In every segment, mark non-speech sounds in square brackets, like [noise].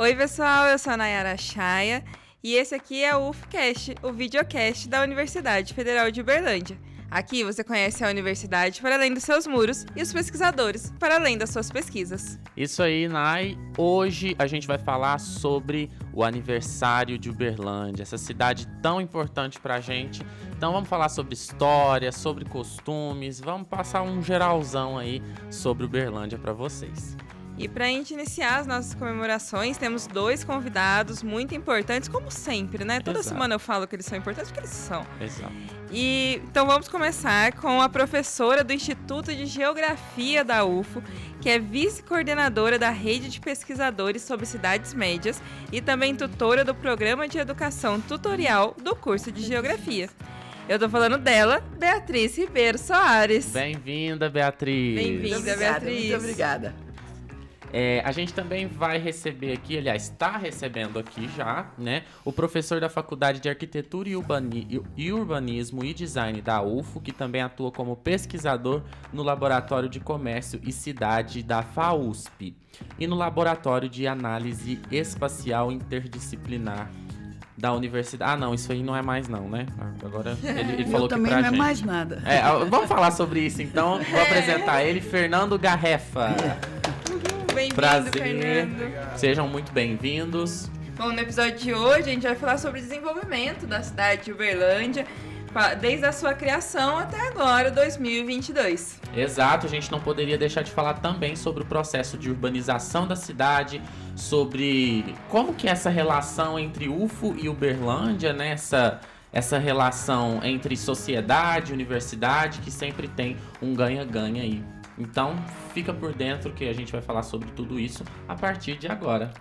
Oi, pessoal, eu sou a Nayara Chaya e esse aqui é o UFCast, o videocast da Universidade Federal de Uberlândia. Aqui você conhece a universidade para além dos seus muros e os pesquisadores para além das suas pesquisas. Isso aí, Nay. Hoje a gente vai falar sobre o aniversário de Uberlândia, essa cidade tão importante para a gente. Então vamos falar sobre história, sobre costumes, vamos passar um geralzão aí sobre Uberlândia para vocês. E para a gente iniciar as nossas comemorações, temos dois convidados muito importantes, como sempre, né? Toda Exato. semana eu falo que eles são importantes porque eles são. Exato. E então vamos começar com a professora do Instituto de Geografia da UFO, que é vice-coordenadora da rede de pesquisadores sobre cidades médias e também tutora do programa de educação tutorial do curso de Geografia. Eu tô falando dela, Beatriz Ribeiro Soares. Bem-vinda, Beatriz. Bem-vinda, Beatriz. Muito obrigada. É, a gente também vai receber aqui, aliás, está recebendo aqui já, né? O professor da Faculdade de Arquitetura e, Urbani e Urbanismo e Design da UFO, que também atua como pesquisador no Laboratório de Comércio e Cidade da FAUSP e no Laboratório de Análise Espacial Interdisciplinar da universidade. Ah, não, isso aí não é mais não, né? Agora ele, ele falou que pra não é mais nada. É, ah, vamos falar sobre isso então. Vou [laughs] é. apresentar ele, Fernando Garrefa. É. [laughs] bem-vindo, Prazer. Fernando. Sejam muito bem-vindos. Bom, no episódio de hoje a gente vai falar sobre o desenvolvimento da cidade de Uberlândia desde a sua criação até agora, 2022. Exato, a gente não poderia deixar de falar também sobre o processo de urbanização da cidade, sobre como que é essa relação entre UFO e Uberlândia, né? Essa, essa relação entre sociedade e universidade que sempre tem um ganha-ganha aí então, fica por dentro que a gente vai falar sobre tudo isso a partir de agora.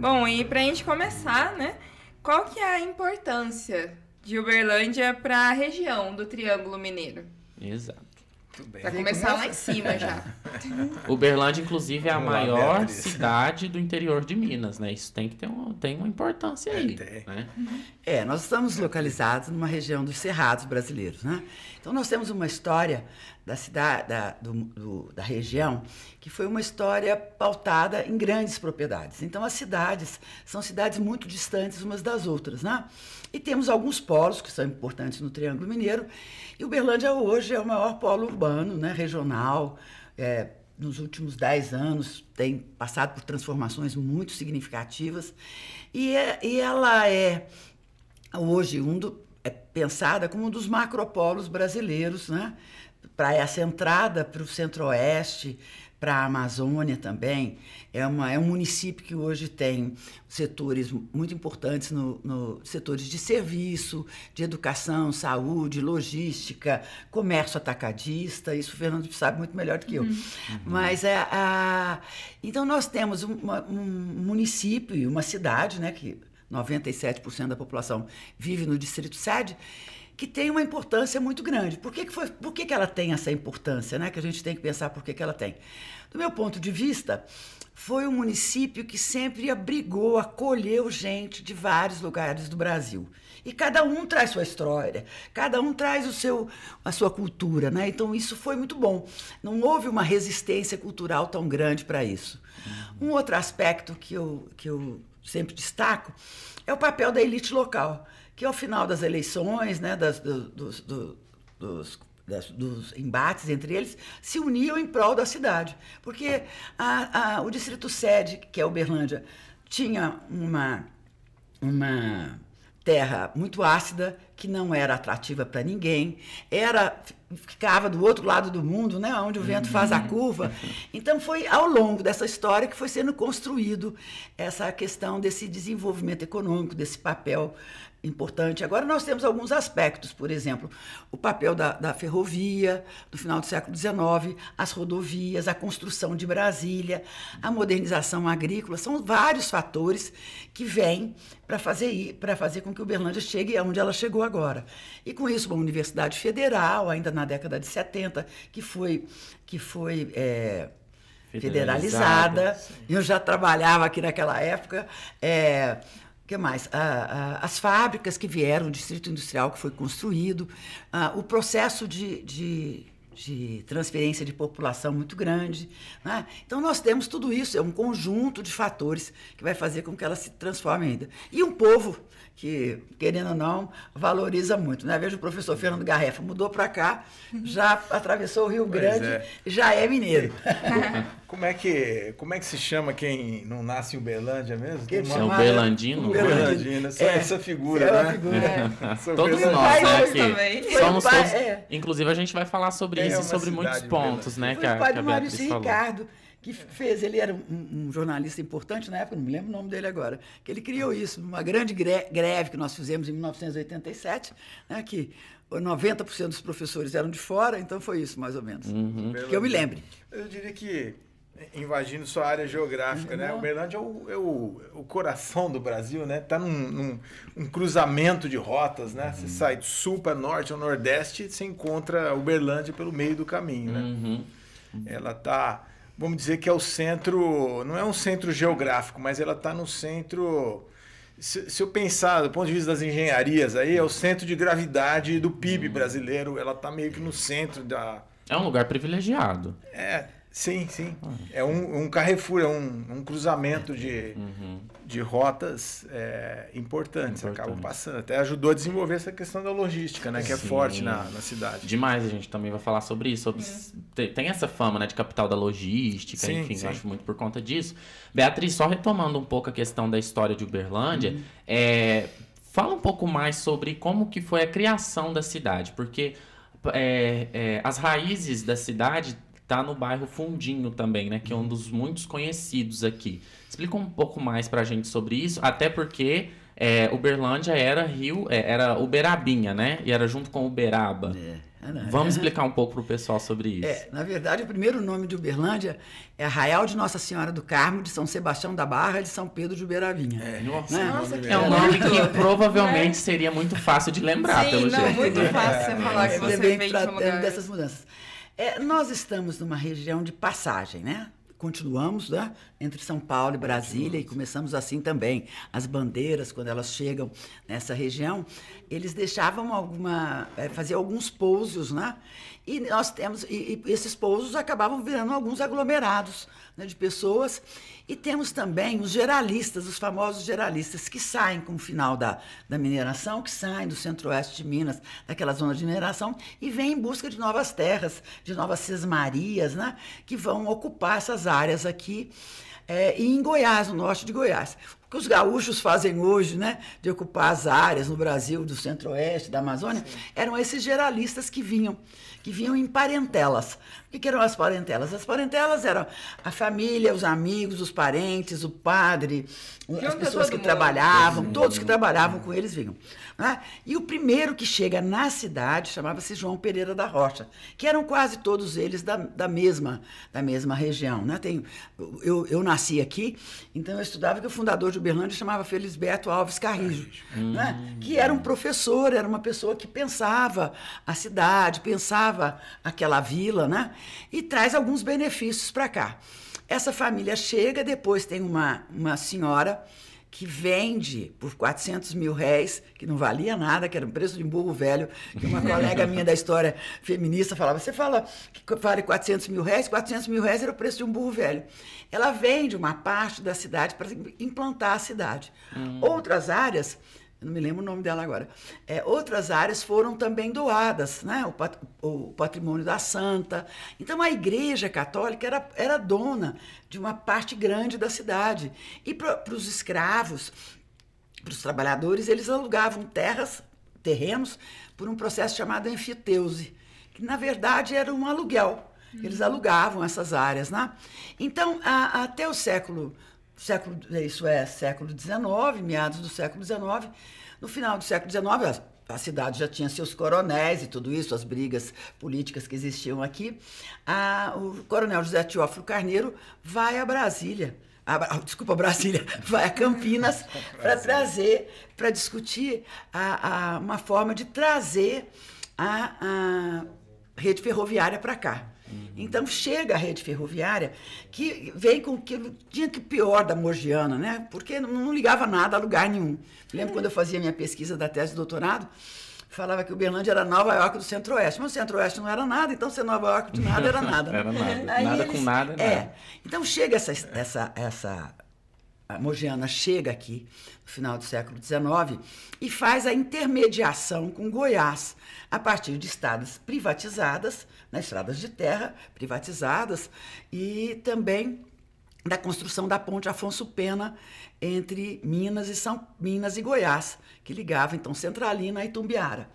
Bom, e para a gente começar, né? Qual que é a importância de Uberlândia para a região do Triângulo Mineiro? Exato. Para começar começa. lá em cima já. [laughs] Uberlândia, inclusive, é a maior cidade do interior de Minas, né? Isso tem que ter um, tem uma importância aí. Né? É, nós estamos localizados numa região dos Cerrados brasileiros, né? Então nós temos uma história da cidade, da, do, do, da região, que foi uma história pautada em grandes propriedades. Então, as cidades são cidades muito distantes umas das outras, né? E temos alguns polos que são importantes no Triângulo Mineiro. E Uberlândia hoje é o maior polo urbano, né? Regional. É, nos últimos dez anos tem passado por transformações muito significativas e, é, e ela é hoje um do, é pensada como um dos macropolos brasileiros, né? para essa entrada para o centro-oeste, para a Amazônia também. É, uma, é um município que hoje tem setores muito importantes no, no setores de serviço, de educação, saúde, logística, comércio atacadista. Isso o Fernando sabe muito melhor do que uhum. eu. Uhum. Mas é, a, então nós temos uma, um município e uma cidade, né, que 97% da população vive no distrito sede que tem uma importância muito grande. Por que, que, foi, por que, que ela tem essa importância, né? Que a gente tem que pensar por que, que ela tem. Do meu ponto de vista, foi um município que sempre abrigou, acolheu gente de vários lugares do Brasil. E cada um traz sua história, cada um traz o seu, a sua cultura, né? Então isso foi muito bom. Não houve uma resistência cultural tão grande para isso. Um outro aspecto que eu, que eu sempre destaco é o papel da elite local que ao final das eleições, né, das, do, dos, do, dos das, dos embates entre eles, se uniam em prol da cidade. Porque a, a, o distrito sede, que é Uberlândia, tinha uma, uma terra muito ácida, que não era atrativa para ninguém, era ficava do outro lado do mundo, né, onde o vento faz a curva. Uhum. Então foi ao longo dessa história que foi sendo construído essa questão desse desenvolvimento econômico, desse papel importante. Agora nós temos alguns aspectos, por exemplo, o papel da, da ferrovia no final do século XIX, as rodovias, a construção de Brasília, a modernização agrícola, são vários fatores que vêm para fazer, fazer com que Uberlândia chegue aonde ela chegou agora. E com isso, uma universidade federal, ainda na década de 70, que foi, que foi é, federalizada. federalizada. Eu já trabalhava aqui naquela época. É, que mais? Ah, ah, as fábricas que vieram, o distrito industrial que foi construído, ah, o processo de, de, de, transferência de população muito grande. Né? Então, nós temos tudo isso, é um conjunto de fatores que vai fazer com que ela se transforme ainda. E um povo que, querendo ou não, valoriza muito. Né? Veja o professor Fernando Garrefa, mudou para cá, já atravessou o Rio Grande, é. já é mineiro. [laughs] Como é, que, como é que se chama quem não nasce em Uberlândia mesmo? Que É Uberlandino? Uberlandino, essa, é. essa figura, é né? Figura, é. [laughs] Todos nós, né? Que somos todos, é. Inclusive, a gente vai falar sobre é isso e sobre muitos pontos, né? Foi que a, pai do Maurício Ricardo. Falou que fez, ele era um, um, jornalista importante na época, não me lembro o nome dele agora, que ele criou tá. isso, uma grande greve que nós fizemos em 1987, né, que 90% dos professores eram de fora, então foi isso, mais ou menos, uhum. que eu me lembre. Eu diria que, invadindo sua área geográfica, não. né, Uberlândia é o, é, o, é o, coração do Brasil, né, está num, num um cruzamento de rotas, né, uhum. você sai do sul para norte ou nordeste, você encontra Uberlândia pelo meio do caminho, né. Uhum. Ela está vamos dizer que é o centro, não é um centro geográfico, mas ela está no centro. Se, se, eu pensar do ponto de vista das engenharias, aí é o centro de gravidade do PIB hum. brasileiro, ela está meio que no centro da. É um lugar privilegiado. É, sim, sim. Ah. É um, um carrefour, é um, um cruzamento de, uhum de rotas é, importantes, Importante. acabam passando. Até ajudou a desenvolver essa questão da logística, né? Que é forte na, na cidade. Demais, a gente também vai falar sobre isso. Sobre... É. Tem essa fama né, de capital da logística, sim, enfim, sim. acho muito por conta disso. Beatriz, só retomando um pouco a questão da história de Uberlândia, uhum. é, fala um pouco mais sobre como que foi a criação da cidade, porque é, é as raízes da cidade tá no bairro Fundinho também, né? Que é um dos muitos conhecidos aqui. Explica um pouco mais pra gente sobre isso, até porque é, Uberlândia era Rio, é, era Uberabinha, né? E era junto com Uberaba. É. é não, né? Vamos [laughs] explicar um pouco para o pessoal sobre isso. É, na verdade, o primeiro nome de Uberlândia é Arraial de Nossa Senhora do Carmo, de São Sebastião da Barra, de São Pedro de Uberavinha. É, nossa, né? nossa, que é um nome que [laughs] provavelmente seria muito fácil de lembrar, Sim, pelo não, jeito. Muito né? fácil você é, falar que você pra, dessas mudanças. É, nós estamos numa região de passagem, né? continuamos né, entre São Paulo e Brasília e começamos assim também. As bandeiras, quando elas chegam nessa região, eles deixavam alguma. É, faziam alguns pousos, né? E nós temos. E, e esses pousos acabavam virando alguns aglomerados né, de pessoas. E temos também os geralistas, os famosos geralistas, que saem com o final da, da mineração, que saem do centro-oeste de Minas, daquela zona de mineração, e vêm em busca de novas terras, de novas sesmarias, né, que vão ocupar essas áreas aqui. É, eh, e em Goiás, no norte de Goiás. O que os gaúchos fazem hoje, né, de ocupar as áreas no Brasil, do centro-oeste, da Amazônia, eram esses geralistas que vinham que vinham em parentelas. O que eram as parentelas? As parentelas eram a família, os amigos, os parentes, o padre, as é pessoas que trabalhavam, todos que trabalhavam com eles vinham. Né? E o primeiro que chega na cidade chamava-se João Pereira da Rocha, que eram quase todos eles da, da mesma da mesma região. Né? Tem, eu, eu nasci aqui, então eu estudava que o fundador de Uberlândia chamava Felisberto Alves Carrijo, né? hum, né? que era um é. professor, era uma pessoa que pensava a cidade, pensava aquela vila, né? e traz alguns benefícios para cá. Essa família chega, depois tem uma, uma senhora que vende por 400 mil réis, que não valia nada, que era um preço de um burro velho, que uma [laughs] colega minha da história feminista falava, você fala que vale 400 mil réis, 400 mil réis era o preço de um burro velho. Ela vende uma parte da cidade para implantar a cidade. Hum. Outras áreas não me lembro o nome dela agora, é, outras áreas foram também doadas, né? O, pat, o, patrimônio da Santa. Então a Igreja Católica era, era dona de uma parte grande da cidade. E para os escravos, para os trabalhadores, eles alugavam terras, terrenos, por um processo chamado enfiteuse, que na verdade era um aluguel. Eles uhum. alugavam essas áreas, né? Então, a, até o século século, é, isso é século XIX, meados do século XIX. No final do século XIX, a, a cidade já tinha seus coronéis e tudo isso, as brigas políticas que existiam aqui. A, o coronel José Teófilo Carneiro vai a Brasília. A, [laughs] desculpa, Brasília, [laughs] vai a Campinas [laughs] para trazer, para discutir uma forma de trazer a rede ferroviária para cá. Uhum. Então chega a rede ferroviária que vem com aquilo, tinha que pior da Morgiana, né? Porque não, não ligava nada a lugar nenhum. lembro é. quando eu fazia minha pesquisa da tese de doutorado, falava que o Uberlândia era Nova York do Centro-Oeste, mas o Centro-Oeste não era nada, então ser Nova York de nada era nada. Né? [laughs] era nada, Aí nada eles, com nada. É. Então chega essa, essa, essa a Mogiana chega aqui no final do século XIX e faz a intermediação com Goiás, a partir de estradas privatizadas, né, estradas de terra privatizadas, e também da construção da ponte Afonso Pena entre Minas e São Minas e Goiás, que ligava então Centralina e Tumbiara.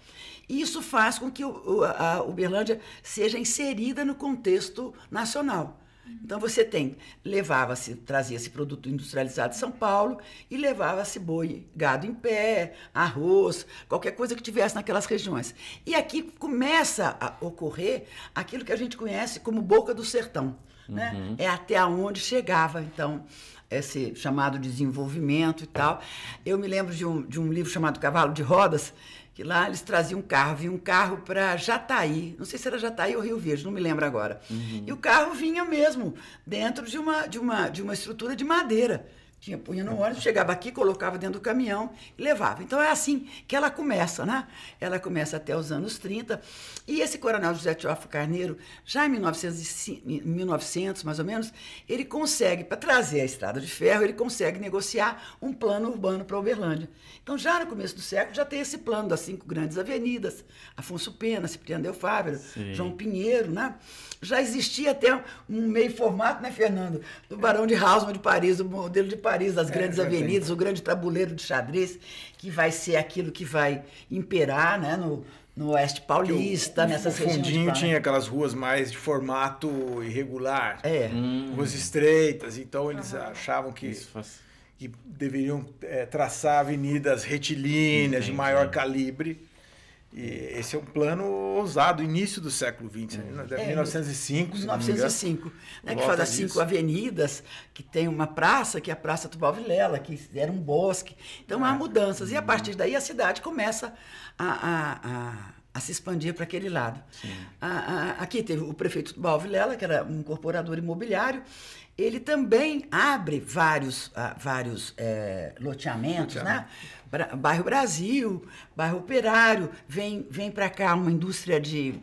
E isso faz com que o, a Uberlândia seja inserida no contexto nacional. Então você tem, levava-se, trazia-se produto industrializado de São Paulo e levava-se boi, gado em pé, arroz, qualquer coisa que tivesse naquelas regiões. E aqui começa a ocorrer aquilo que a gente conhece como boca do sertão. Né? Uhum. Né? É até onde chegava, então, esse chamado desenvolvimento e tal. Eu me lembro de um, de um livro chamado Cavalo de Rodas, que lá eles traziam um carro, vinha um carro para Jataí, não sei se era Jataí ou Rio Verde, não me lembro agora. Uhum. E o carro vinha mesmo dentro de uma, de uma, de uma estrutura de madeira. Tinha, punha no ônibus, chegava aqui, colocava dentro do caminhão e levava. Então é assim que ela começa, né? Ela começa até os anos 30. E esse coronel José Teófilo Carneiro, já em 1900, 1900 mais ou menos, ele consegue, para trazer a estrada de ferro, ele consegue negociar um plano urbano para Uberlândia. Então já no começo do século já tem esse plano das cinco grandes avenidas, Afonso Pena, Cipriano Del Fábio, João Pinheiro, né? Já existia até um meio formato, né, Fernando? Do Barão de Hausmann de Paris, o modelo de Paris, Paris, das é, grandes é, avenidas, o grande tabuleiro de xadrez, que vai ser aquilo que vai imperar né, no, no Oeste Paulista, o, nessas regiões. O fundinho tinha aquelas ruas mais de formato irregular, é. Hum. ruas estreitas, então eles achavam que... Isso faz que deveriam é, traçar avenidas retilíneas Entendi. de maior calibre e esse é um plano ousado, início do século XX, é, 1905. Né? 1905, é, né, que faz as cinco disso. avenidas, que tem uma praça, que é a Praça Tubal Vilela, que era um bosque. Então há ah. mudanças. E a partir daí a cidade começa a, a, a, a se expandir para aquele lado. aqui teve o prefeito Tubal Vilela, que era um incorporador imobiliário, ele também abre vários, ah, vários é, loteamentos, né? Loteamento. né? bairro Brasil, bairro Operário, vem, vem para cá uma indústria de,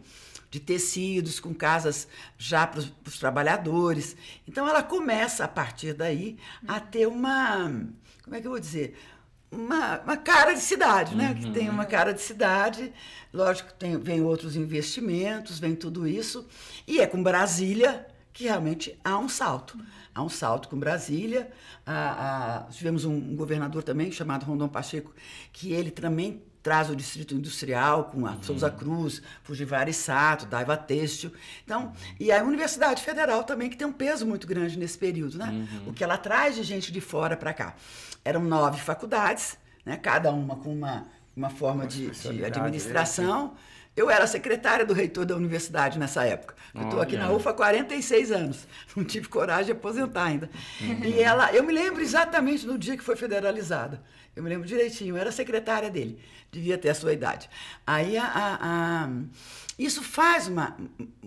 de tecidos, com casas já para os trabalhadores. Então ela começa a partir daí a ter uma, como é que eu vou dizer? Uma, uma cara de cidade, né? Uhum. Que tem uma uhum. cara de cidade, lógico que vem outros investimentos, vem tudo isso, e é com Brasília que realmente há um salto há um salto com Brasília. Ah, ah, tivemos um governador também chamado Rondon Pacheco, que ele também traz o distrito industrial com a uhum. Souza Cruz, Fujiwara e Sato, Daiva Têxtil. Então, e a Universidade Federal também que tem um peso muito grande nesse período, né? Uhum. O que ela traz de gente de fora para cá. Eram nove faculdades, né? Cada uma com uma uma forma uma de, de, administração. É, eu era secretária do reitor da universidade nessa época. Eu estou aqui na UFA há 46 anos. [laughs] Não tive coragem de aposentar ainda. Uhum. E ela, eu me lembro exatamente do dia que foi federalizada. Eu me lembro direitinho. Eu era secretária dele. Devia ter a sua idade. Aí a, a, a isso faz uma.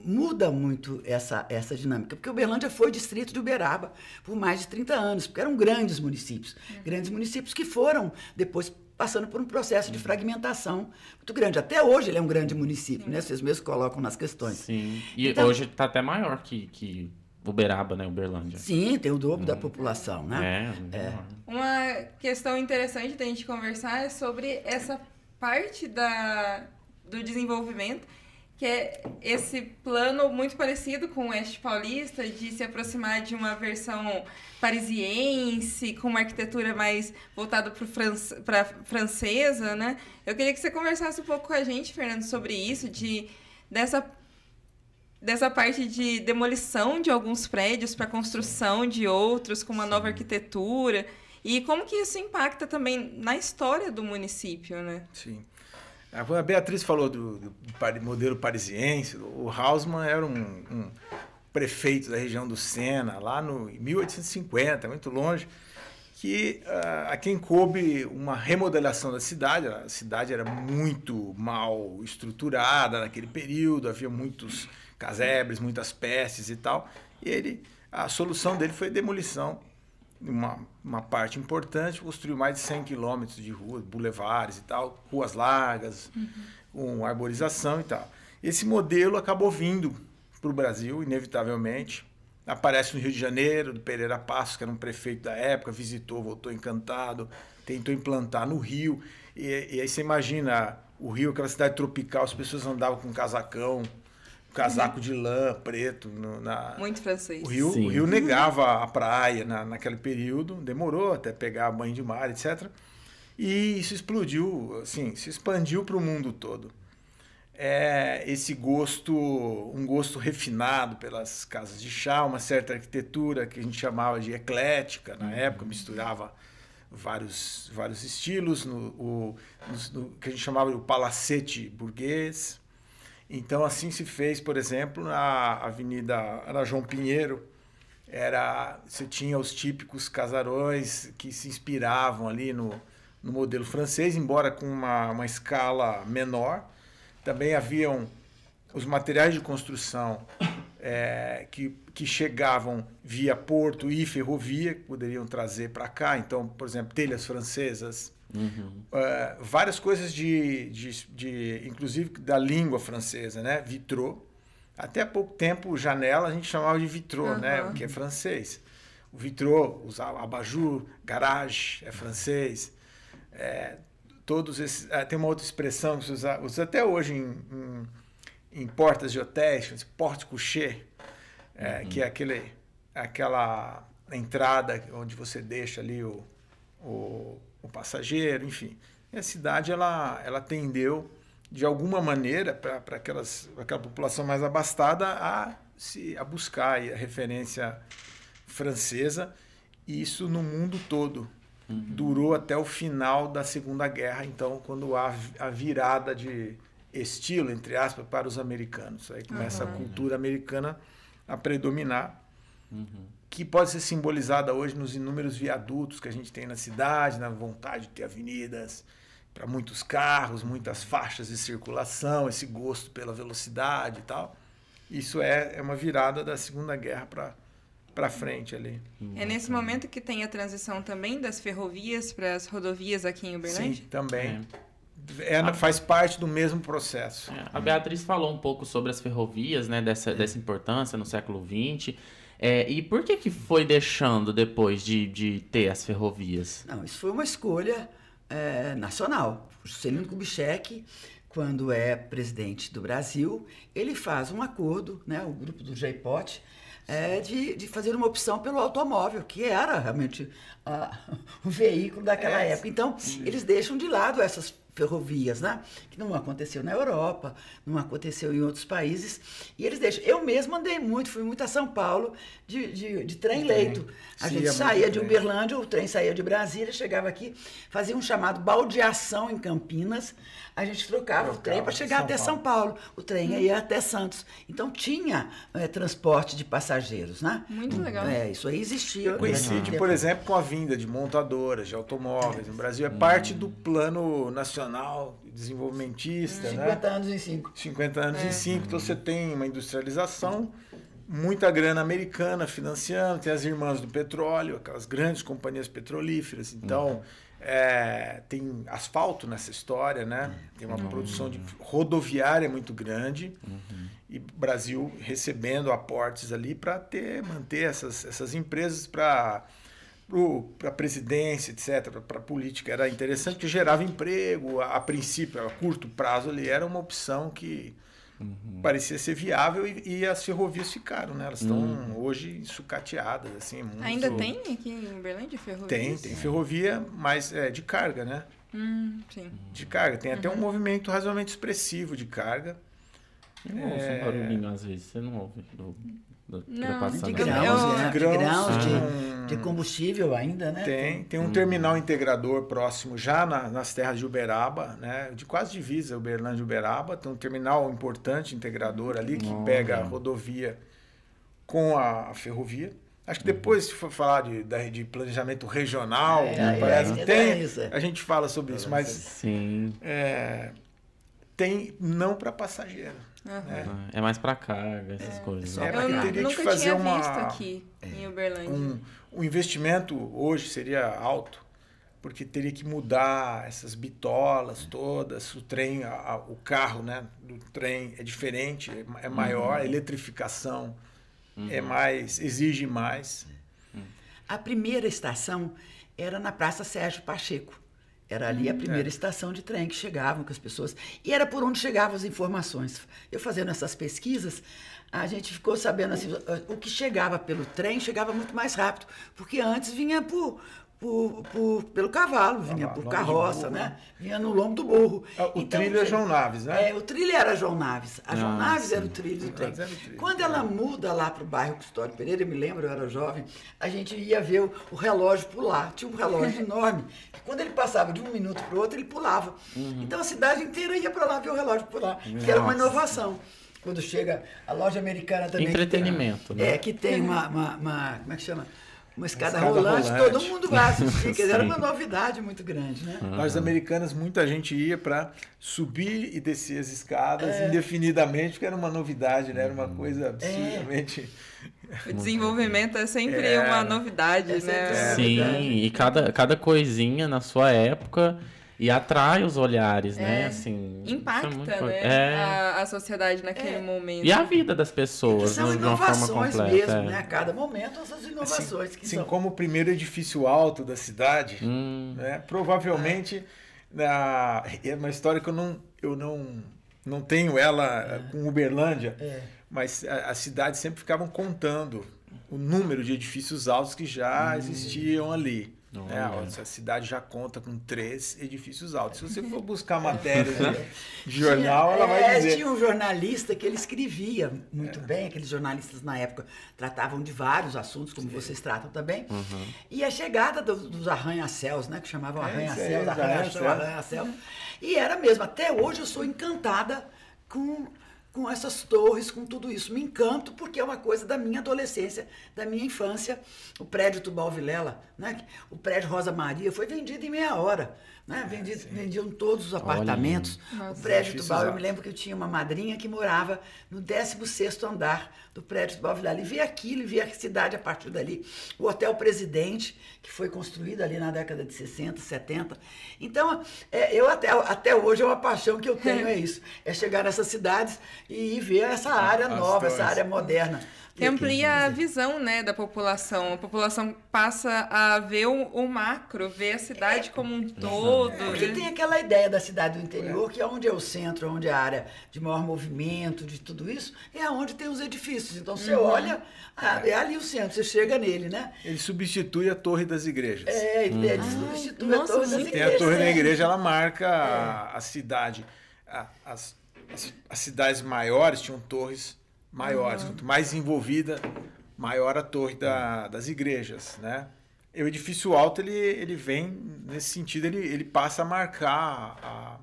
muda muito essa, essa dinâmica, porque Uberlândia foi distrito de Uberaba por mais de 30 anos, porque eram grandes municípios. Uhum. Grandes municípios que foram depois passando por um processo de fragmentação muito grande. Até hoje ele é um grande município, né? Vocês mesmos colocam nas questões. Sim. E então, hoje está até maior que, que Uberaba, né? Uberlândia. Sim, tem o dobro hum. da população, né? É, é. Uma questão interessante da gente conversar é sobre essa parte da, do desenvolvimento que é esse plano muito parecido com o Oeste Paulista, de se aproximar de uma versão parisiense, com uma arquitetura mais voltada para a francesa, né? Eu queria que você conversasse um pouco com a gente, Fernando, sobre isso, de dessa, dessa parte de demolição de alguns prédios para construção de outros, com uma nova arquitetura, e como que isso impacta também na história do município, né? Sim. Ah, a Beatriz falou do, do, do modelo parisiense. O Hausmann era um, um, prefeito da região do Sena, lá no 1850, muito longe, que uh, a quem coube uma remodelação da cidade. A cidade era muito mal estruturada naquele período, havia muitos casebres, muitas peças e tal. E ele, a solução dele foi a demolição de uma uma parte importante, construiu mais de 100 quilômetros de ruas, bulevares e tal, ruas largas, uhum. com arborização e tal. Esse modelo acabou vindo para o Brasil, inevitavelmente. Aparece no Rio de Janeiro, do Pereira Passos, que era um prefeito da época, visitou, voltou encantado, tentou implantar no Rio. E, e aí você imagina, o Rio, é aquela cidade tropical, as pessoas andavam com casacão, casaco de lã preto. No, na... Muito francês. O Rio, Sim. o Rio negava a praia na, naquele período, demorou até pegar banho de mar, etc. E isso explodiu, assim, se expandiu para o mundo todo. É esse gosto, um gosto refinado pelas casas de chá, uma certa arquitetura que a gente chamava de eclética na uhum. época, misturava vários, vários estilos, no, o, no, no que a gente chamava de palacete burguês, então, assim se fez, por exemplo, na Avenida era João Pinheiro. Era, você tinha os típicos casarões que se inspiravam ali no, no modelo francês, embora com uma, uma escala menor. Também haviam os materiais de construção é, que, que chegavam via porto e ferrovia, que poderiam trazer para cá. Então, por exemplo, telhas francesas, Uhum. Uh, várias coisas de, de, de, inclusive da língua francesa, né? Vitrô. Até pouco tempo, janela a gente chamava de vitrô, uhum. né? O que é francês. O vitrô, usar abajur, garage, é francês. É, todos esses, é, tem uma outra expressão que se usa, usa até hoje em, em, em, portas de hotéis, porte coucher, é, uhum. que é aquele, aquela entrada onde você deixa ali o, o o passageiro, enfim. E a cidade ela, ela atendeu de alguma maneira para aquelas aquela população mais abastada a se a buscar a referência francesa e isso no mundo todo uhum. durou até o final da Segunda Guerra então quando há a virada de estilo entre aspas para os americanos aí começa uhum. a cultura americana a predominar uhum que pode ser simbolizada hoje nos inúmeros viadutos que a gente tem na cidade, na vontade de ter avenidas para muitos carros, muitas faixas de circulação, esse gosto pela velocidade e tal. Isso é, é uma virada da Segunda Guerra para para frente ali. É nesse momento que tem a transição também das ferrovias para as rodovias aqui em Uberlândia? Sim, também. É. é faz parte do mesmo processo. É. a Beatriz falou um pouco sobre as ferrovias, né, dessa, dessa importância no século XX. É, e por que, que foi deixando depois de, de ter as ferrovias? Não, isso foi uma escolha é, nacional. O Juscelino Kubitschek, quando é presidente do Brasil, ele faz um acordo, né, o grupo do JPOT, é, de, de fazer uma opção pelo automóvel, que era realmente a, ah, [laughs] o veículo daquela é, época. Então, eles deixam de lado essas ferrovias, né? Que não aconteceu na Europa, não aconteceu em outros países. E eles deixam. Eu mesmo andei muito, fui muito a São Paulo de, de, de trem leito. A Sim, gente é saía de Uberlândia, o trem saía de Brasília, chegava aqui, fazia um chamado baldeação em Campinas. A gente trocava, trocava o trem para chegar São até Paulo. São Paulo. O trem hum. ia até Santos. Então tinha é, transporte de passageiros, né? Muito hum, legal. É, isso aí existia. Coincide, por exemplo, com a vinda de montadoras, de automóveis no Brasil. É hum. parte do plano nacional artesanal, desenvolvimentista. 50 né? anos em 5. 50 anos é. em 5. Então você tem uma industrialização, muita grana americana financiando, tem as irmãs do petróleo, aquelas grandes companhias petrolíferas. Então uhum. é, tem asfalto nessa história, né? tem uma uhum. produção de rodoviária muito grande. Uhum e Brasil recebendo aportes ali para ter manter essas, essas empresas para para a presidência, etc., para a política, era interessante, que gerava emprego, a, a, princípio, a curto prazo, ali era uma opção que uhum. parecia ser viável e, e, as ferrovias ficaram, né? Elas estão uhum. hoje sucateadas, assim. É muito... Ainda tem aqui em de ferrovia? Tem, tem ferrovia, mas é, de carga, né? Hum, sim. De carga. Tem até um uhum. movimento razoavelmente expressivo de carga. Eu ouço um é. barulhinho às vezes, você não ouve. Eu não, de grãos, né? né? ah. de, combustível ainda, né? Tem, tem um hum. terminal integrador próximo já na, nas terras de Uberaba, né? De quase divisa Uberlândia e Uberaba. Tem um terminal importante integrador ali que Nossa. pega a rodovia com a, a ferrovia. Acho que hum. depois, se for falar de, de planejamento regional, é, é, parece é, tem, é a gente fala sobre isso, mas sim. É, tem não para passageiro. Uhum. É. é. mais para carga, essas é. coisas. Só né? eu teria nunca fazer tinha uma, visto aqui é, em Uberlândia. Um, o um investimento hoje seria alto, porque teria que mudar essas bitolas todas, o trem, a, o carro né, do trem é diferente, é, é maior, uhum. a eletrificação é uhum. é mais, exige mais. Uhum. A primeira estação era na Praça Sérgio Pacheco. Era ali a uhum, primeira é. estação de trem que chegavam com as pessoas. E era por onde chegavam as informações. Eu fazendo essas pesquisas, a gente ficou sabendo assim, o que chegava pelo trem chegava muito mais rápido, porque antes vinha por, por, por, pelo cavalo, vinha ah, por carroça, burro, né? né? Vinha no lombo do burro. Ah, o então, trilho é João Naves, né? É, o trilho era João Naves. A João ah, Naves era o trilho do trem. Trilho. Quando é. ela muda lá para o bairro Custódio Pereira, eu me lembro, eu era jovem, a gente ia ver o, relógio pular. Tinha um relógio [laughs] enorme. que quando ele passava de um minuto para o outro, ele pulava. Uhum. Então a cidade inteira ia para lá ver o relógio pular, Nossa. que era uma inovação quando chega a loja americana também. Entretenimento, tem, é, né? É, que tem uma, [laughs] uma, uma, Como é que chama? uma escada, escada rolante, rolante, todo mundo vai [laughs] assistir. Quer dizer, era uma novidade muito grande, né? Uhum. americanas, muita gente ia para subir e descer as escadas é. indefinidamente, porque era uma novidade, né? Era uma uhum. coisa absolutamente. É. O desenvolvimento é sempre é. uma novidade, é né? Sim, é e cada, cada coisinha na sua época e atrai os olhares, é. né? Assim, Impacta, né? É. Assim, é né? A, a, sociedade naquele é. momento. E a vida das pessoas, são né, de uma forma completa. mesmo, é. né? A cada momento, essas inovações. Assim, que assim são... como o primeiro edifício alto da cidade, hum. né? provavelmente ah. é uma história que eu não, eu não, não tenho ela com Uberlândia, mas as cidades sempre ficavam contando o número de edifícios altos que já hum. existiam ali. Olha. É, ó, essa cidade já conta com três edifícios altos. Se você for buscar matéria [laughs] de jornal, ela vai é, dizer. tinha um jornalista que ele escrevia muito é. bem, aqueles jornalistas na época tratavam de vários assuntos, como Sim. vocês tratam também. Uhum. E a chegada dos, dos arranha-céus, né? Que chamavam é, arranha-céus, arranha céus arranha E era mesmo, até hoje eu sou encantada com com essas torres, com tudo isso. Me encanto porque é uma coisa da minha adolescência, da minha infância. O prédio Tubal Vilela, né? o prédio Rosa Maria, foi vendido em meia hora. Né? É, Vendi, vendiam todos os apartamentos. Olha, o prédio do Bal, eu me lembro que eu tinha uma madrinha que morava no 16º andar do prédio do Bal E via aquilo, e via a cidade a partir dali. O Hotel Presidente, que foi construído ali na década de 60, 70. Então, é, eu até, até hoje é uma paixão que eu tenho, é [laughs] isso. É chegar nessas cidades e ir ver essa área nova, As essa área moderna. Que amplia a visão né, da população. A população passa a ver o, o macro, ver a cidade é, como um todo. É, porque né? tem aquela ideia da cidade do interior, que é onde é o centro, é onde é a área de maior movimento, de tudo isso, é onde tem os edifícios. Então você uhum. olha, ah, é. é ali o centro, você chega nele, né? Ele substitui a torre das igrejas. É, ele uhum. substitui ah, a torre nossa, das igrejas. Tem a torre da igreja, ela marca é. a, a cidade. A, as, as, as cidades maiores tinham torres maiores. Uhum. Quanto mais envolvida, maior a torre da, das igrejas, né? E o edifício alto, ele, ele vem nesse sentido, ele, ele passa a marcar a,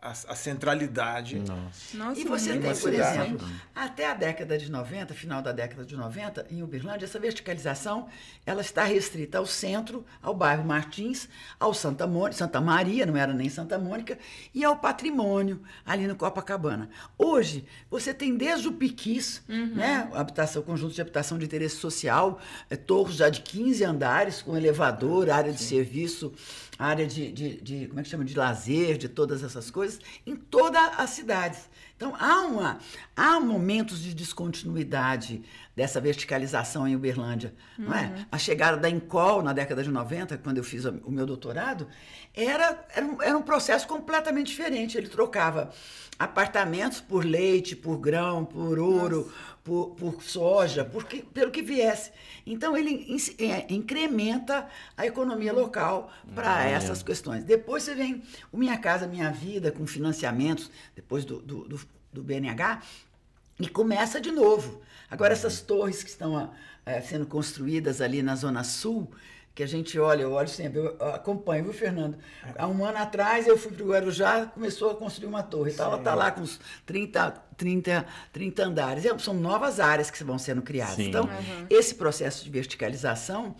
a, a centralidade. Nossa. Nossa, e você tem, por exemplo, até a década de 90, final da década de 90, em Uberlândia, essa verticalização ela está restrita ao centro, ao bairro Martins, ao Santa, Mônica, Santa Maria, não era nem Santa Mônica, e ao patrimônio ali no Copacabana. Hoje, você tem desde o Piquis, uhum. né, habitação, conjunto de habitação de interesse social, é, torres já de 15 andares, com elevador, área de Sim. serviço área de, de, de, como é que chama, de lazer, de todas essas coisas, em todas as cidades. Então, há, uma, há momentos de descontinuidade dessa verticalização em Uberlândia, uhum. não é? Uhum. A chegada da Incol na década de 90, quando eu fiz o meu doutorado, era, era, um, era um processo completamente diferente. Ele trocava apartamentos por leite, por grão, por ouro, por, por, soja, por que, pelo que viesse. Então, ele in, in, é, incrementa a economia local para uhum. essas questões. Depois você vem o Minha Casa Minha Vida, com financiamentos, depois do, do, do, do BNH, e começa de novo. Agora, essas uhum. torres que estão é, sendo construídas ali na Zona Sul, que a gente olha, eu olho sempre, eu acompanho, viu, Fernando? É. Há um ano atrás eu fui para o Guarujá, começou a construir uma torre. Tá, ela está lá com uns 30, 30, 30 andares. É, são novas áreas que vão sendo criadas. Sim. Então, uhum. esse processo de verticalização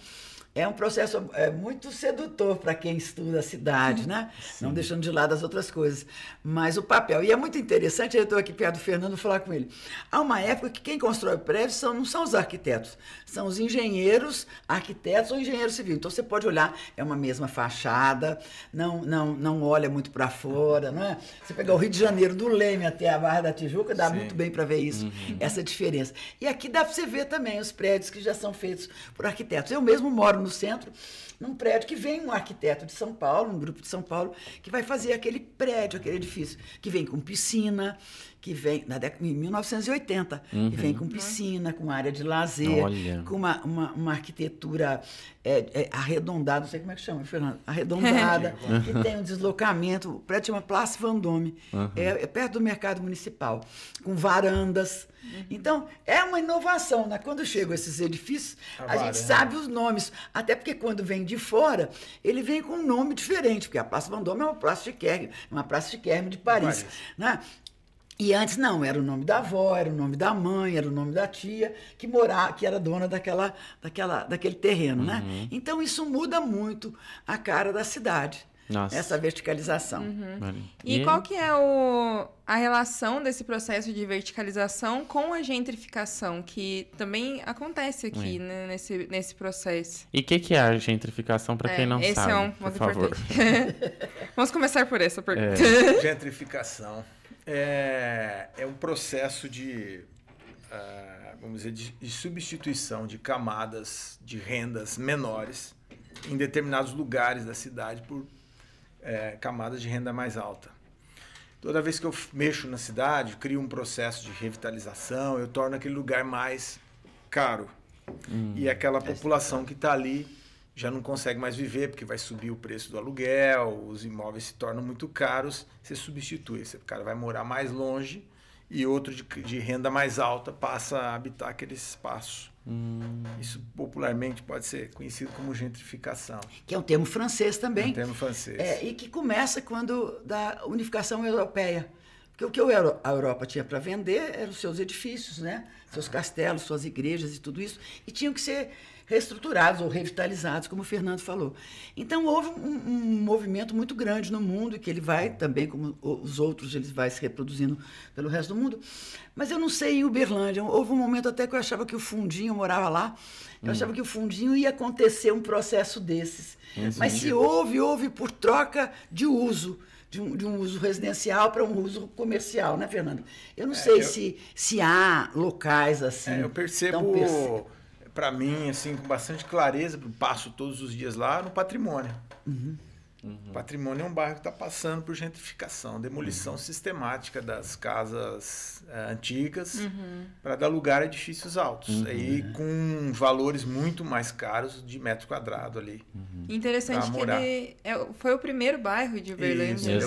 é um processo é, muito sedutor para quem estuda a cidade, né? Sim. Não deixando de lado as outras coisas. Mas o papel. E é muito interessante, eu estou aqui perto do Fernando falar com ele. Há uma época que quem constrói prédios são, não são os arquitetos, são os engenheiros, arquitetos ou engenheiro civil. Então você pode olhar, é uma mesma fachada, não, não, não olha muito para fora, não é? Você pegar o Rio de Janeiro, do Leme até a Barra da Tijuca, dá Sim. muito bem para ver isso, uhum. essa diferença. E aqui dá para você ver também os prédios que já são feitos por arquitetos. Eu mesmo moro moro no centro, num prédio que vem um arquiteto de São Paulo, um grupo de São Paulo, que vai fazer aquele prédio, aquele edifício, que vem com piscina, que vem na década de 1980, uhum. que vem uhum. com piscina, com área de lazer, Olha. com uma, uma, uma arquitetura é, é, arredondada, não sei como é que chama, Fernando, arredondada, [laughs] é. que tem um deslocamento, o prédio chama Place Vendôme, uhum. é, é perto do mercado municipal, com varandas. Uhum. Então, é uma inovação, né? Quando chegam esses edifícios, a, a gente sabe os nomes, até porque quando vem de fora, ele vem com um nome diferente, porque a Praça Vendôme é uma Praça de Kerme, uma Praça de Kerme de Paris, Paris. Né? E antes não, era o nome da avó, era o nome da mãe, era o nome da tia que morava, que era dona daquela, daquela, daquele terreno, né? uhum. né? Então isso muda muito a cara da cidade. Nossa. essa verticalização. Uhum. E, e, qual que é o, a relação desse processo de verticalização com a gentrificação, que também acontece aqui é. né, nesse, nesse processo? E o que, que, é a gentrificação, para é, quem não esse é sabe? Esse é um ponto importante. [laughs] Vamos começar por essa pergunta. É. [laughs] gentrificação é, é um processo de... Uh, vamos dizer, de, de substituição de camadas de rendas menores em determinados lugares da cidade por é, camadas de renda mais alta. Toda vez que eu mexo na cidade, crio um processo de revitalização, eu torno aquele lugar mais caro. Hum, e aquela é população que está ali já não consegue mais viver, porque vai subir o preço do aluguel, os imóveis se tornam muito caros, você substitui. Esse cara vai morar mais longe e outro de, de renda mais alta passa a habitar aquele espaço. Hum. Isso popularmente pode ser conhecido como gentrificação. Que é um termo francês também. É um termo francês. É, e que começa quando da unificação europeia. Porque o que a Europa tinha para vender eram os seus edifícios, né? seus ah. castelos, suas igrejas e tudo isso. E tinham que ser reestruturados ou revitalizados, como o Fernando falou. Então houve um, um movimento muito grande no mundo e que ele vai também, como os outros, ele vai se reproduzindo pelo resto do mundo. Mas eu não sei em Uberlândia, houve um momento até que eu achava que o fundinho morava lá, eu hum. achava que o fundinho ia acontecer um processo desses. Mas se houve, houve por troca de uso. De um, de um, uso residencial para um uso comercial, né, Fernando? Eu não é, sei eu, se, se há locais assim. É, eu percebo para mim, assim, com bastante clareza, passo todos os dias lá no patrimônio. Uhum. Uhum. Patrimônio é um bairro que está passando por gentrificação, demolição uhum. sistemática das casas eh, antigas uhum. para dar lugar a edifícios altos, uhum. aí com valores muito mais caros de metro quadrado ali. Uhum. Interessante que ele é, foi o primeiro bairro de Uberlândia. Né?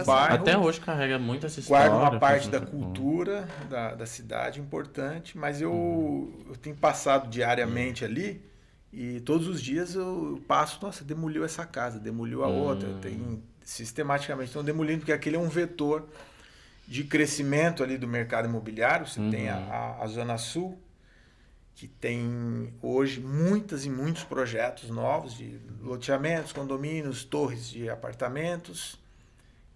É bairro, Até hoje carrega muita essa história. Guarda uma parte né? da uhum. cultura da, da, cidade importante, mas eu, eu tenho passado diariamente ali e todos os dias eu passo, nossa, demoliu essa casa, demoliu a hum. outra, tem sistematicamente estão demolindo, porque aquele é um vetor de crescimento ali do mercado imobiliário. Você tem a, uhum. a, a, Zona Sul, que tem hoje muitas e muitos projetos novos de loteamentos, condomínios, torres de apartamentos.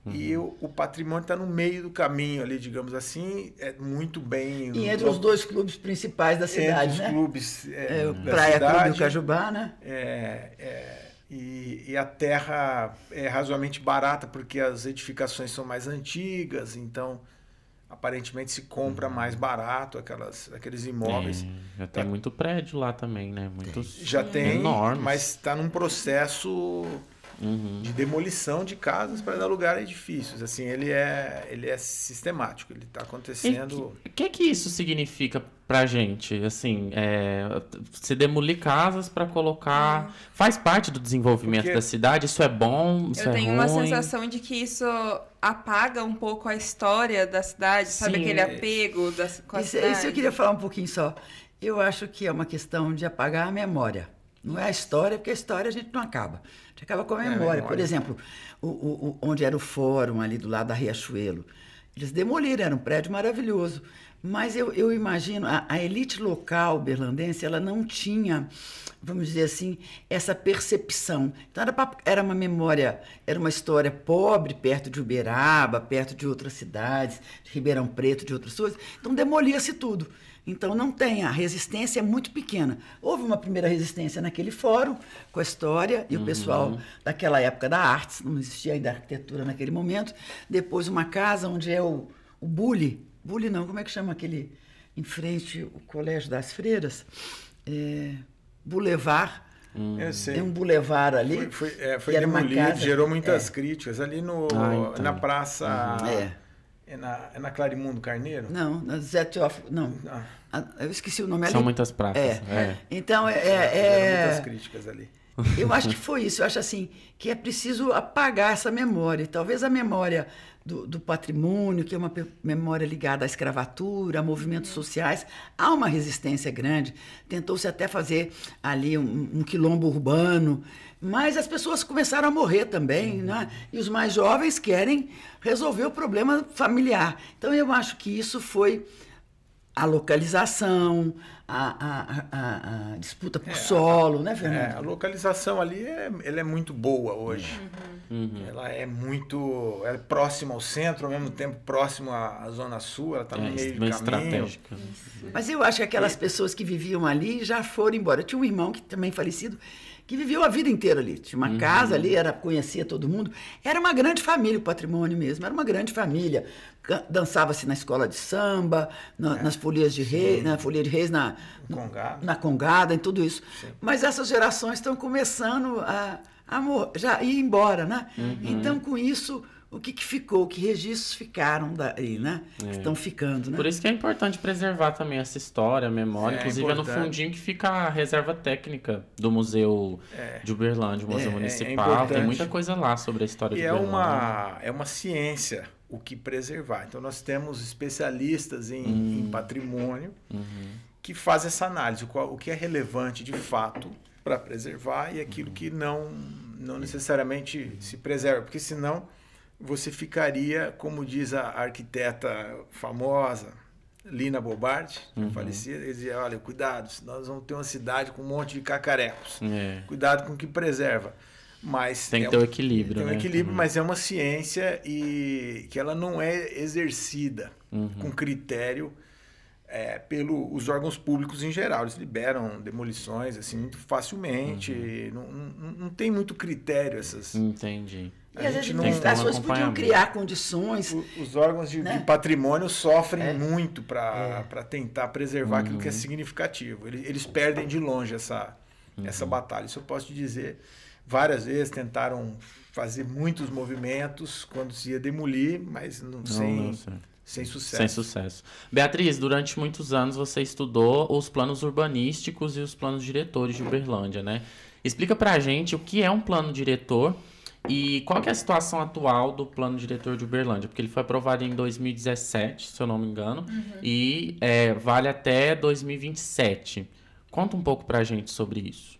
Uhum. E o, o patrimônio está no meio do caminho ali, digamos assim, é muito bem. E entre no... os dois clubes principais da cidade, entre os né? clubes. É, é, o Praia cidade, Clube do Cajubá, né? É, é, e, e, a terra é razoavelmente barata, porque as edificações são mais antigas, então aparentemente se compra uhum. mais barato aquelas, aqueles imóveis. É, já tem é, muito prédio lá também, né? Muitos já tem, enormes. mas está num processo uhum. de demolição de casas para dar lugar a edifícios. Assim, ele é, ele é sistemático, ele está acontecendo. O que, que, que isso significa para gente? Assim, é, se demolir casas para colocar, uhum. faz parte do desenvolvimento Porque... da cidade. Isso é bom? Isso Eu é tenho ruim. uma sensação de que isso apaga um pouco a história da cidade, Sim. sabe aquele apego da, com a isso, cidade. Isso eu queria falar um pouquinho só. Eu acho que é uma questão de apagar a memória. Não é a história, porque a história a gente não acaba. A gente acaba com a memória. É a memória. Por exemplo, o, o, onde era o fórum ali do lado da Riachuelo. Eles demoliram, era um prédio maravilhoso. Mas eu, eu imagino, a, a, elite local berlandense, ela não tinha, vamos dizer assim, essa percepção. Então, era, pra, era uma memória, era uma história pobre, perto de Uberaba, perto de outras cidades, de Ribeirão Preto, de outras coisas. Então, demolia-se tudo. Então não tem, a resistência é muito pequena. Houve uma primeira resistência naquele fórum com a história e uhum. o pessoal daquela época da artes, não existia ainda arquitetura naquele momento. Depois uma casa onde é o, o bully, bully não, como é que chama aquele em frente o Colégio das Freiras? É, Boulevard hum. Tem É um bulevar ali. Foi, foi, é, foi demolido, gerou muitas é. críticas. Ali no, ah, então. na praça. Uhum. É. É na, é na Clarimundo Carneiro? Não, na Zé Teófilo, não. Ah. ah eu esqueci o nome São ali. São muitas praças. É. é. Então, é... É, é muitas críticas ali. [laughs] Eu acho que foi isso. Eu acho assim que é preciso apagar essa memória. Talvez a memória do, do patrimônio, que é uma memória ligada à escravatura, a movimentos sociais, há uma resistência grande. Tentou-se até fazer ali um, um quilombo urbano mas as pessoas começaram a morrer também, uhum. né? E os mais jovens querem resolver o problema familiar. Então eu acho que isso foi a localização, a, a, a, a disputa por é, solo, né, é, Fernando? É, a localização ali é, ela é muito boa hoje. Uhum. Uhum. Ela é muito. Ela é próxima ao centro, ao mesmo tempo próximo à, Zona Sul, ela está é, no meio do caminho. Mas eu acho que aquelas pessoas que viviam ali já foram embora. Eu tinha um irmão que também falecido, que viveu a vida inteira ali. Tinha uma uhum. casa ali, era conhecia todo mundo. Era uma grande família, o patrimônio mesmo. Era uma grande família. Dançava-se na escola de samba, na, é. nas folias de reis, na folia de reis, na, na congada, em tudo isso. Sim. Mas essas gerações estão começando a, a já ir embora, né? Uhum. Então, com isso o que, que ficou, que registros ficaram daí, né? É. Que estão ficando, né? Por isso que é importante preservar também essa história, a memória. É, Inclusive, é, é no fundinho que fica a reserva técnica do Museu é. de Uberlândia, o Museu é, é Municipal. Tem muita coisa lá sobre a história e de Uberlândia. É uma, é uma ciência o que preservar. Então, nós temos especialistas em, hum. em patrimônio uhum. que fazem essa análise, o, qual, o que é relevante de fato para preservar e aquilo uhum. que não, não necessariamente uhum. se preserva, porque senão você ficaria, como diz a arquiteta famosa, Lina Bobardi, é uhum. falecida, ele dizia, olha, cuidado, nós vamos ter uma cidade com um monte de cacarecos. É. Cuidado com o que preserva. Mas tem que é ter um equilíbrio. Tem um né? equilíbrio, uhum. mas é uma ciência e que ela não é exercida uhum. com critério é, pelos órgãos públicos em geral. Eles liberam demolições assim muito facilmente. Uhum. Não, não, não tem muito critério essas. Entendi. E às vezes as pessoas podiam criar condições. O, os órgãos de, né? de patrimônio sofrem é. muito para é. tentar preservar uhum. aquilo que é uhum. significativo. Eles, eles perdem de longe essa, uhum. essa batalha. Isso eu posso te dizer. Várias vezes tentaram fazer muitos movimentos quando se ia demolir, mas não, sem, não sei. Sem sucesso. Sem sucesso. Beatriz, durante muitos anos você estudou os planos urbanísticos e os planos diretores de Uberlândia, né? Explica pra gente o que é um plano diretor e qual que é a situação atual do plano diretor de Uberlândia? Porque ele foi aprovado em 2017, se eu não me engano, uhum. e é, vale até 2027. Conta um pouco para a gente sobre isso.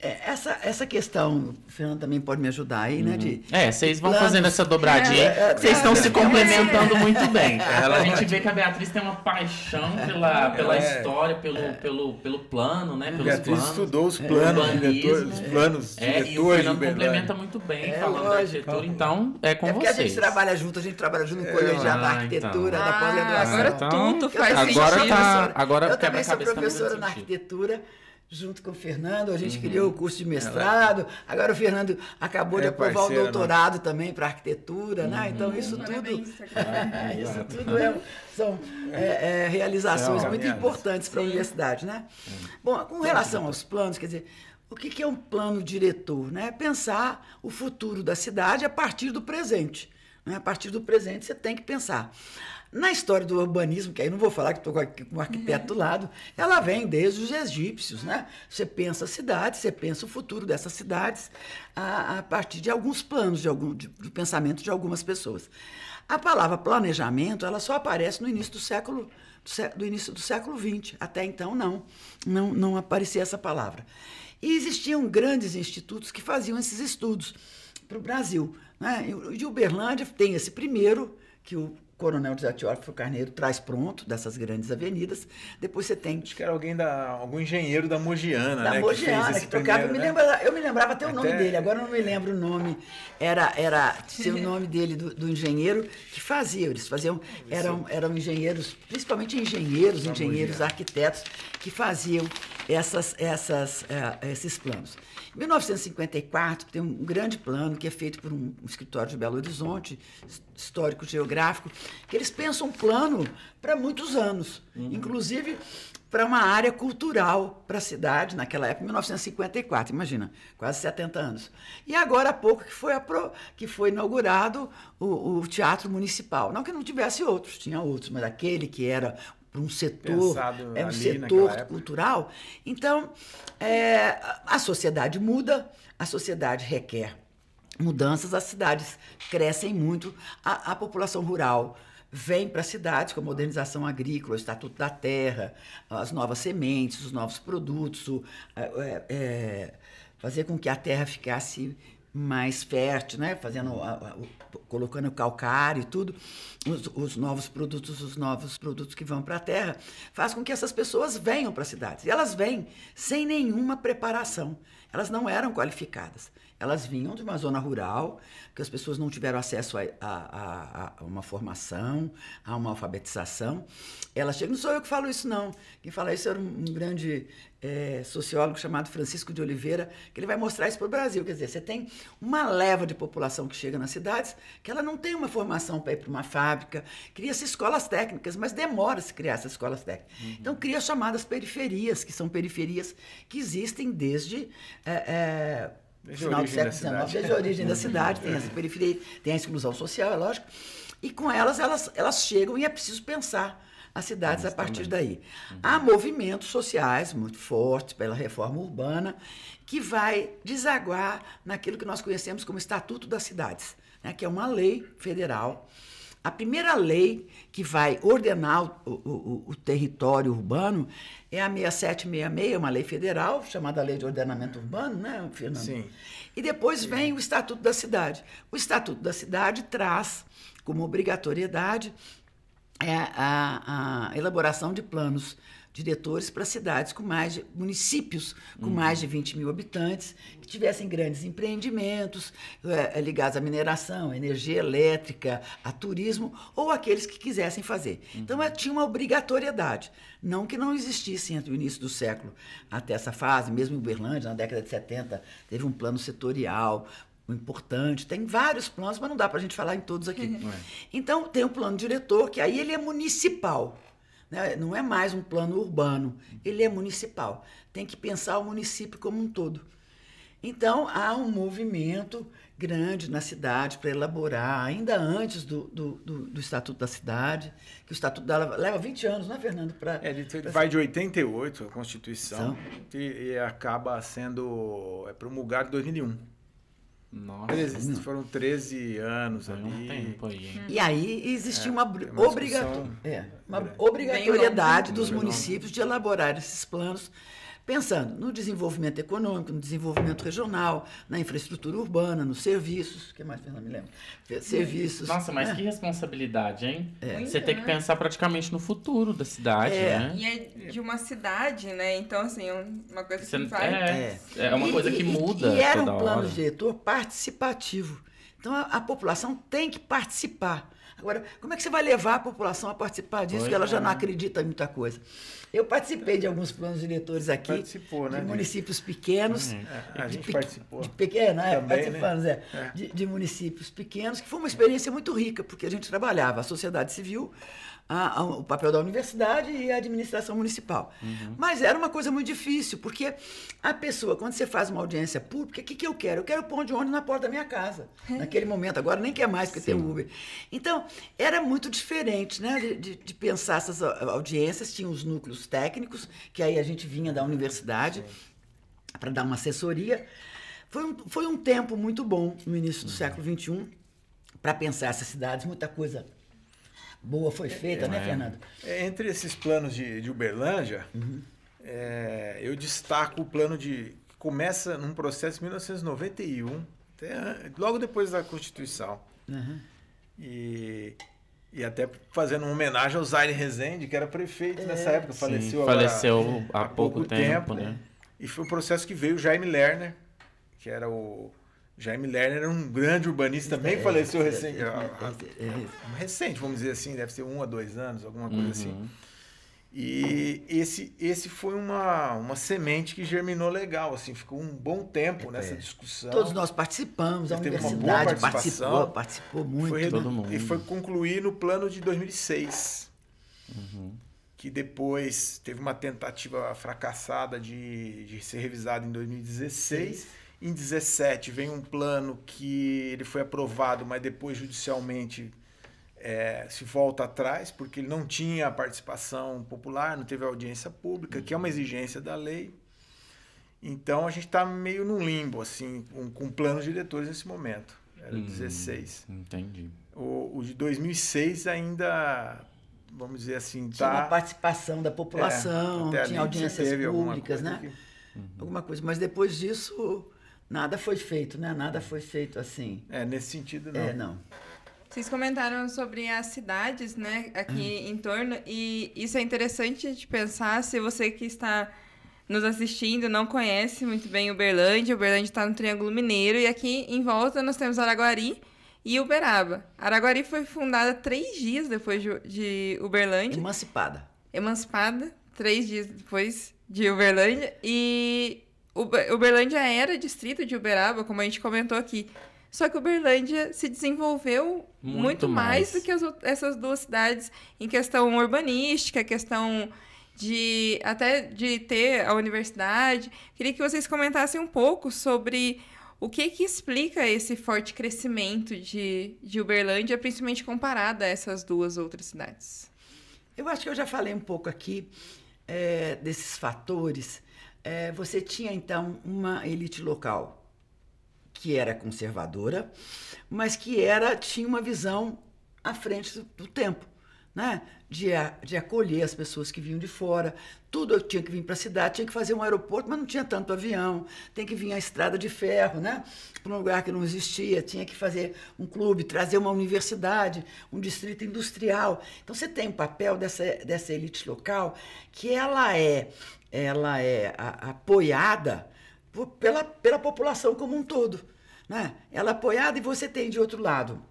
É, essa, essa questão, o Fernando também pode me ajudar aí, né, uhum. né? De, é, vocês vão planos, fazendo essa dobradinha. É, é, vocês estão é, se é. complementando muito bem. [laughs] a gente vê que a Beatriz tem uma paixão é. pela, pela história, pelo, pelo, pelo plano, né? Pelos Beatriz planos, estudou os planos, diretor, os planos, diretores. E o Fernando complementa muito bem, falando lógico, da arquitetura, então é com é porque vocês. a gente trabalha junto, a gente trabalha junto no colegiado da ah, então. arquitetura, então. da ah, pós-graduação. Ah, agora tudo faz agora sentido. Tá, eu também sou tá professora na arquitetura junto com o Fernando, a gente uhum. criou o curso de é, mestrado. Agora o Fernando acabou é de aprovar parceiro, o né? doutorado né? também para arquitetura, uhum. né? Então isso tudo, [laughs] é, isso tudo é, são é, é realizações muito importantes para a universidade, né? Uhum. Bom, com relação aos planos, quer dizer, o que, que é um plano diretor, né? Pensar o futuro da cidade a partir do presente. Né? A partir do presente você tem que pensar. Na história do urbanismo, que aí não vou falar que estou com o arquiteto do uhum. lado, ela vem desde os egípcios, né? Você pensa a cidade, você pensa o futuro dessas cidades a, a partir de alguns planos, de algum, de, do pensamento de algumas pessoas. A palavra planejamento, ela só aparece no início do século do início do século XX. Até então não, não, não aparecia essa palavra. E existiam grandes institutos que faziam esses estudos para o Brasil. Né? De Uberlândia tem esse primeiro que o Coronel José Teófilo Carneiro traz pronto dessas grandes avenidas. Depois você tem. Acho que era alguém da. algum engenheiro da Mogiana, da né? Mogiana, que, que Primeiro, eu, me né? lembrava, eu me lembrava até, até, o nome dele, agora eu não me lembro o nome. Era, era tinha o nome dele, do, do, engenheiro que fazia. Eles faziam. Eram, eram engenheiros, principalmente engenheiros, da engenheiros, Mogiana. arquitetos, que faziam essas, essas, é, esses planos. Em 1954, tem um grande plano que é feito por um, um escritório de Belo Horizonte, histórico-geográfico, que eles pensam um plano para muitos anos, uhum. inclusive para uma área cultural para a cidade, naquela época, 1954, imagina, quase 70 anos. E agora há pouco que foi, que foi inaugurado o, o, Teatro Municipal. Não que não tivesse outros, tinha outros, mas aquele que era para um setor, é um setor cultural. Então, é, a sociedade muda, a sociedade requer mudanças, as cidades crescem muito, a, a população rural vem para as cidades com a modernização agrícola, o Estatuto da Terra, as novas sementes, os novos produtos, o, é, é, fazer com que a terra ficasse mais fértil, né? Fazendo, colocando calcário e tudo, os, os, novos produtos, os novos produtos que vão para a terra, faz com que essas pessoas venham para a cidade. E elas vêm sem nenhuma preparação. Elas não eram qualificadas. Elas vinham de uma zona rural, que as pessoas não tiveram acesso a, a, a, uma formação, a uma alfabetização. Elas chegam, não sou eu que falo isso, não. Quem fala isso era é um, um grande é, sociólogo chamado Francisco de Oliveira, que ele vai mostrar isso para o Brasil. Quer dizer, você tem uma leva de população que chega nas cidades, que ela não tem uma formação para ir para uma fábrica, cria-se escolas técnicas, mas demora se criar essas escolas técnicas. Uhum. Então, cria chamadas periferias, que são periferias que existem desde. É, é, Desde final do século XIX, desde a origem da cidade, tem essa é. periferia, tem a exclusão social, é lógico. E com elas, elas, elas chegam e é preciso pensar as cidades Mas a partir também. daí. Uhum. Há movimentos sociais muito fortes pela reforma urbana que vai desaguar naquilo que nós conhecemos como Estatuto das Cidades, né, que é uma lei federal a primeira lei que vai ordenar o, o, o, território urbano é a 6766, uma lei federal, chamada Lei de Ordenamento Urbano, né, Fernando? Sim. E depois Sim. vem o Estatuto da Cidade. O Estatuto da Cidade traz como obrigatoriedade é, a, a elaboração de planos diretores para cidades com mais de, municípios com uhum. mais de 20 mil habitantes que tivessem grandes empreendimentos é, ligados à mineração, energia elétrica, a turismo ou aqueles que quisessem fazer. Uhum. Então é, tinha uma obrigatoriedade, não que não existisse entre o início do século até essa fase, mesmo em Uberlândia na década de 70 teve um plano setorial, importante, tem vários planos, mas não dá para a gente falar em todos aqui. Uhum. Então, tem o um plano diretor, que aí ele é municipal. Né? Não é mais um plano urbano, ele é municipal. Tem que pensar o município como um todo. Então, há um movimento grande na cidade para elaborar, ainda antes do, do, do, do, Estatuto da Cidade, que o Estatuto da, leva 20 anos, não é, Fernando? Pra, é, ele pra... vai de 88, a Constituição, e, e acaba sendo é, promulgado em 2001. Nossa. 13, foram 13 anos é ali. Um tempo aí, E aí existia é, uma, uma, obrigator... é, uma é, obrigatoriedade dos municípios de elaborar esses planos pensando no desenvolvimento econômico, no desenvolvimento regional, na infraestrutura urbana, nos serviços. O que mais não me lembro? Serviços. Nossa, mas né? que responsabilidade, hein? É. Você tem que é. pensar praticamente no futuro da cidade, é. né? E é de uma cidade, né? Então, assim, é uma coisa que Você, vai... É, é, é uma e, coisa que muda. E, era um plano hora. diretor participativo. Então, a, a população tem que participar Agora, como é que você vai levar a população a participar disso, pois que ela já é. não acredita em muita coisa? Eu participei de alguns planos diretores aqui, Participou, né, de municípios pequenos. Uhum. A, a gente pe participou. De pequena, né? né? é, participamos, né? é, de, de municípios pequenos, que foi uma experiência muito rica, porque a gente trabalhava a sociedade civil, a, a, o papel da universidade e a administração municipal. Uhum. Mas era uma coisa muito difícil, porque a pessoa, quando você faz uma audiência pública, o que, que eu quero? Eu quero pão de ônibus na porta da minha casa. É. Naquele momento, agora nem quer mais, porque tem Uber. Então, era muito diferente né, de, de, pensar essas audiências. Tinha os núcleos técnicos, que aí a gente vinha da universidade para dar uma assessoria. Foi um, foi um tempo muito bom no início do uhum. século XXI para pensar essas cidades, muita coisa boa foi feita, né, é, né, Fernando? É, entre esses planos de, de Uberlândia, uhum. é, eu destaco o plano de. que começa num processo de 1991, até, logo depois da Constituição. Uhum. E, e até fazendo uma homenagem ao Zaire Rezende, que era prefeito é, nessa época, sim, faleceu, faleceu agora, há, há pouco, pouco tempo, tempo. né? E foi um processo que veio o Jaime Lerner, que era o Jaime Lerner era um grande urbanista, também é, faleceu é, recente, é, né? é, é, é recente, vamos dizer assim, deve ser um a dois anos, alguma coisa uhum. assim. E esse, esse foi uma, uma semente que germinou legal, assim, ficou um bom tempo nessa discussão. Todos nós participamos, a universidade participou, participou muito. Foi, todo mundo. E foi concluir no plano de 2006, uhum. que depois teve uma tentativa fracassada de, de ser revisado em 2016. Sim em 17 vem um plano que ele foi aprovado, mas depois judicialmente é, se volta atrás, porque ele não tinha participação popular, não teve audiência pública, que é uma exigência da lei. Então a gente está meio num limbo, assim, com, com planos diretores nesse momento. Era hum, 16. Entendi. O, o de 2006 ainda vamos dizer assim, tinha tá participação da população, é, tinha audiências públicas, alguma né? Que... Uhum. Alguma coisa. Mas depois disso, Nada foi feito, né? Nada foi feito assim. É, nesse sentido não. É, não. Vocês comentaram sobre as cidades, né, aqui hum. em torno, e isso é interessante de pensar se você que está nos assistindo não conhece muito bem Uberlândia, Uberlândia está no Triângulo Mineiro, e aqui em volta nós temos Araguari e Uberaba. Araguari foi fundada três dias depois de Uberlândia. Emancipada. Emancipada, três dias depois de Uberlândia, e Uberlândia era distrito de Uberaba, como a gente comentou aqui. Só que Uberlândia se desenvolveu muito, muito mais. mais. do que as, essas duas cidades em questão urbanística, questão de até de ter a universidade. Queria que vocês comentassem um pouco sobre o que que explica esse forte crescimento de, de Uberlândia, principalmente comparada a essas duas outras cidades. Eu acho que eu já falei um pouco aqui é, desses fatores é, você tinha então uma elite local que era conservadora, mas que era tinha uma visão à frente do, do tempo. Né? De, de, acolher as pessoas que vinham de fora. Tudo tinha que vir para a cidade, tinha que fazer um aeroporto, mas não tinha tanto avião, tem que vir a estrada de ferro, né? Para um lugar que não existia, tinha que fazer um clube, trazer uma universidade, um distrito industrial. Então você tem o um papel dessa, dessa elite local que ela é ela é a, apoiada por, pela, pela população como um todo. Né? Ela é apoiada e você tem de outro lado,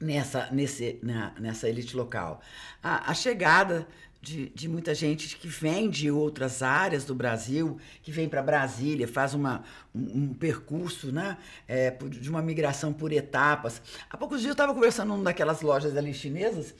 nessa, nesse, na, nessa elite local, a, a chegada de, de, muita gente que vem de outras áreas do Brasil, que vem para Brasília, faz uma, um, um percurso né, é, de uma migração por etapas. Há poucos dias eu estava conversando numa daquelas lojas ali chinesas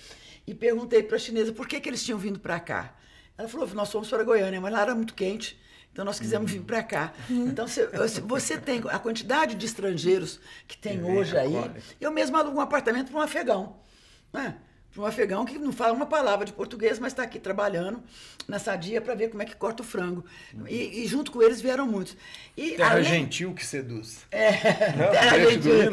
e perguntei para a chinesa por que, que eles tinham vindo para cá. Ela falou: nós fomos para Goiânia, mas lá era muito quente. Então, nós quisemos vir para cá. Uhum. Então, se, se, você tem a quantidade de estrangeiros que tem que hoje aí. Eu mesmo alugo um apartamento para um afegão. Né? Para um afegão que não fala uma palavra de português, mas está aqui trabalhando na sadia para ver como é que corta o frango. E, e junto com eles vieram muitos. E, Terra além... gentil que seduz. É, não, terra gentil.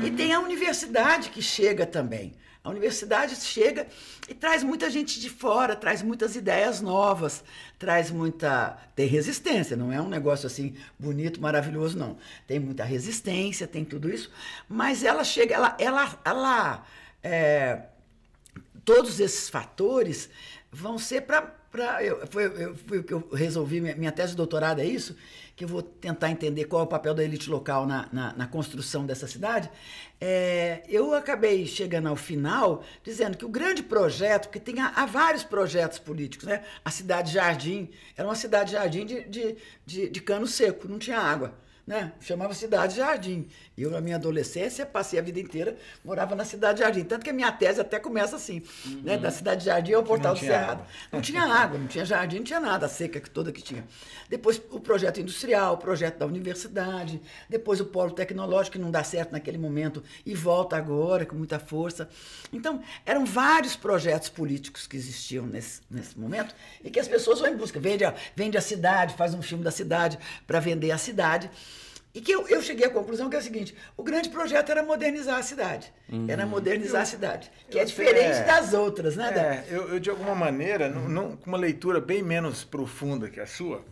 Do e tem a universidade que chega também. A universidade chega e traz muita gente de fora, traz muitas ideias novas, traz muita. Tem resistência, não é um negócio assim bonito, maravilhoso, não. Tem muita resistência, tem tudo isso, mas ela chega, ela. ela, ela é... todos esses fatores vão ser para. eu, foi, eu, foi o que eu resolvi, minha, minha tese de doutorado é isso, que eu vou tentar entender qual é o papel da elite local na, na, na construção dessa cidade, é, eu acabei chegando ao final dizendo que o grande projeto, porque tem, há, vários projetos políticos, né? A cidade jardim era uma cidade jardim de, de, de, de cano seco, não tinha água né? Chamava Cidade Jardim. Eu, na minha adolescência, passei a vida inteira, morava na Cidade Jardim. Tanto que a minha tese até começa assim, né? uhum. né? Da Cidade Jardim ao Portal do Cerrado. Água. Não tinha água, não tinha jardim, não tinha nada, a seca toda que tinha. Depois o projeto industrial, o projeto da universidade, depois o polo tecnológico, que não dá certo naquele momento e volta agora com muita força. Então, eram vários projetos políticos que existiam nesse, nesse momento e que as pessoas vão em busca. Vende a, vende a cidade, faz um filme da cidade para vender a cidade. E que eu, eu cheguei à conclusão que é o seguinte: o grande projeto era modernizar a cidade. Uhum. Era modernizar eu, a cidade. Que é diferente é, das outras, né, Débora? eu, eu, de alguma maneira, uhum. não, com uma leitura bem menos profunda que a sua.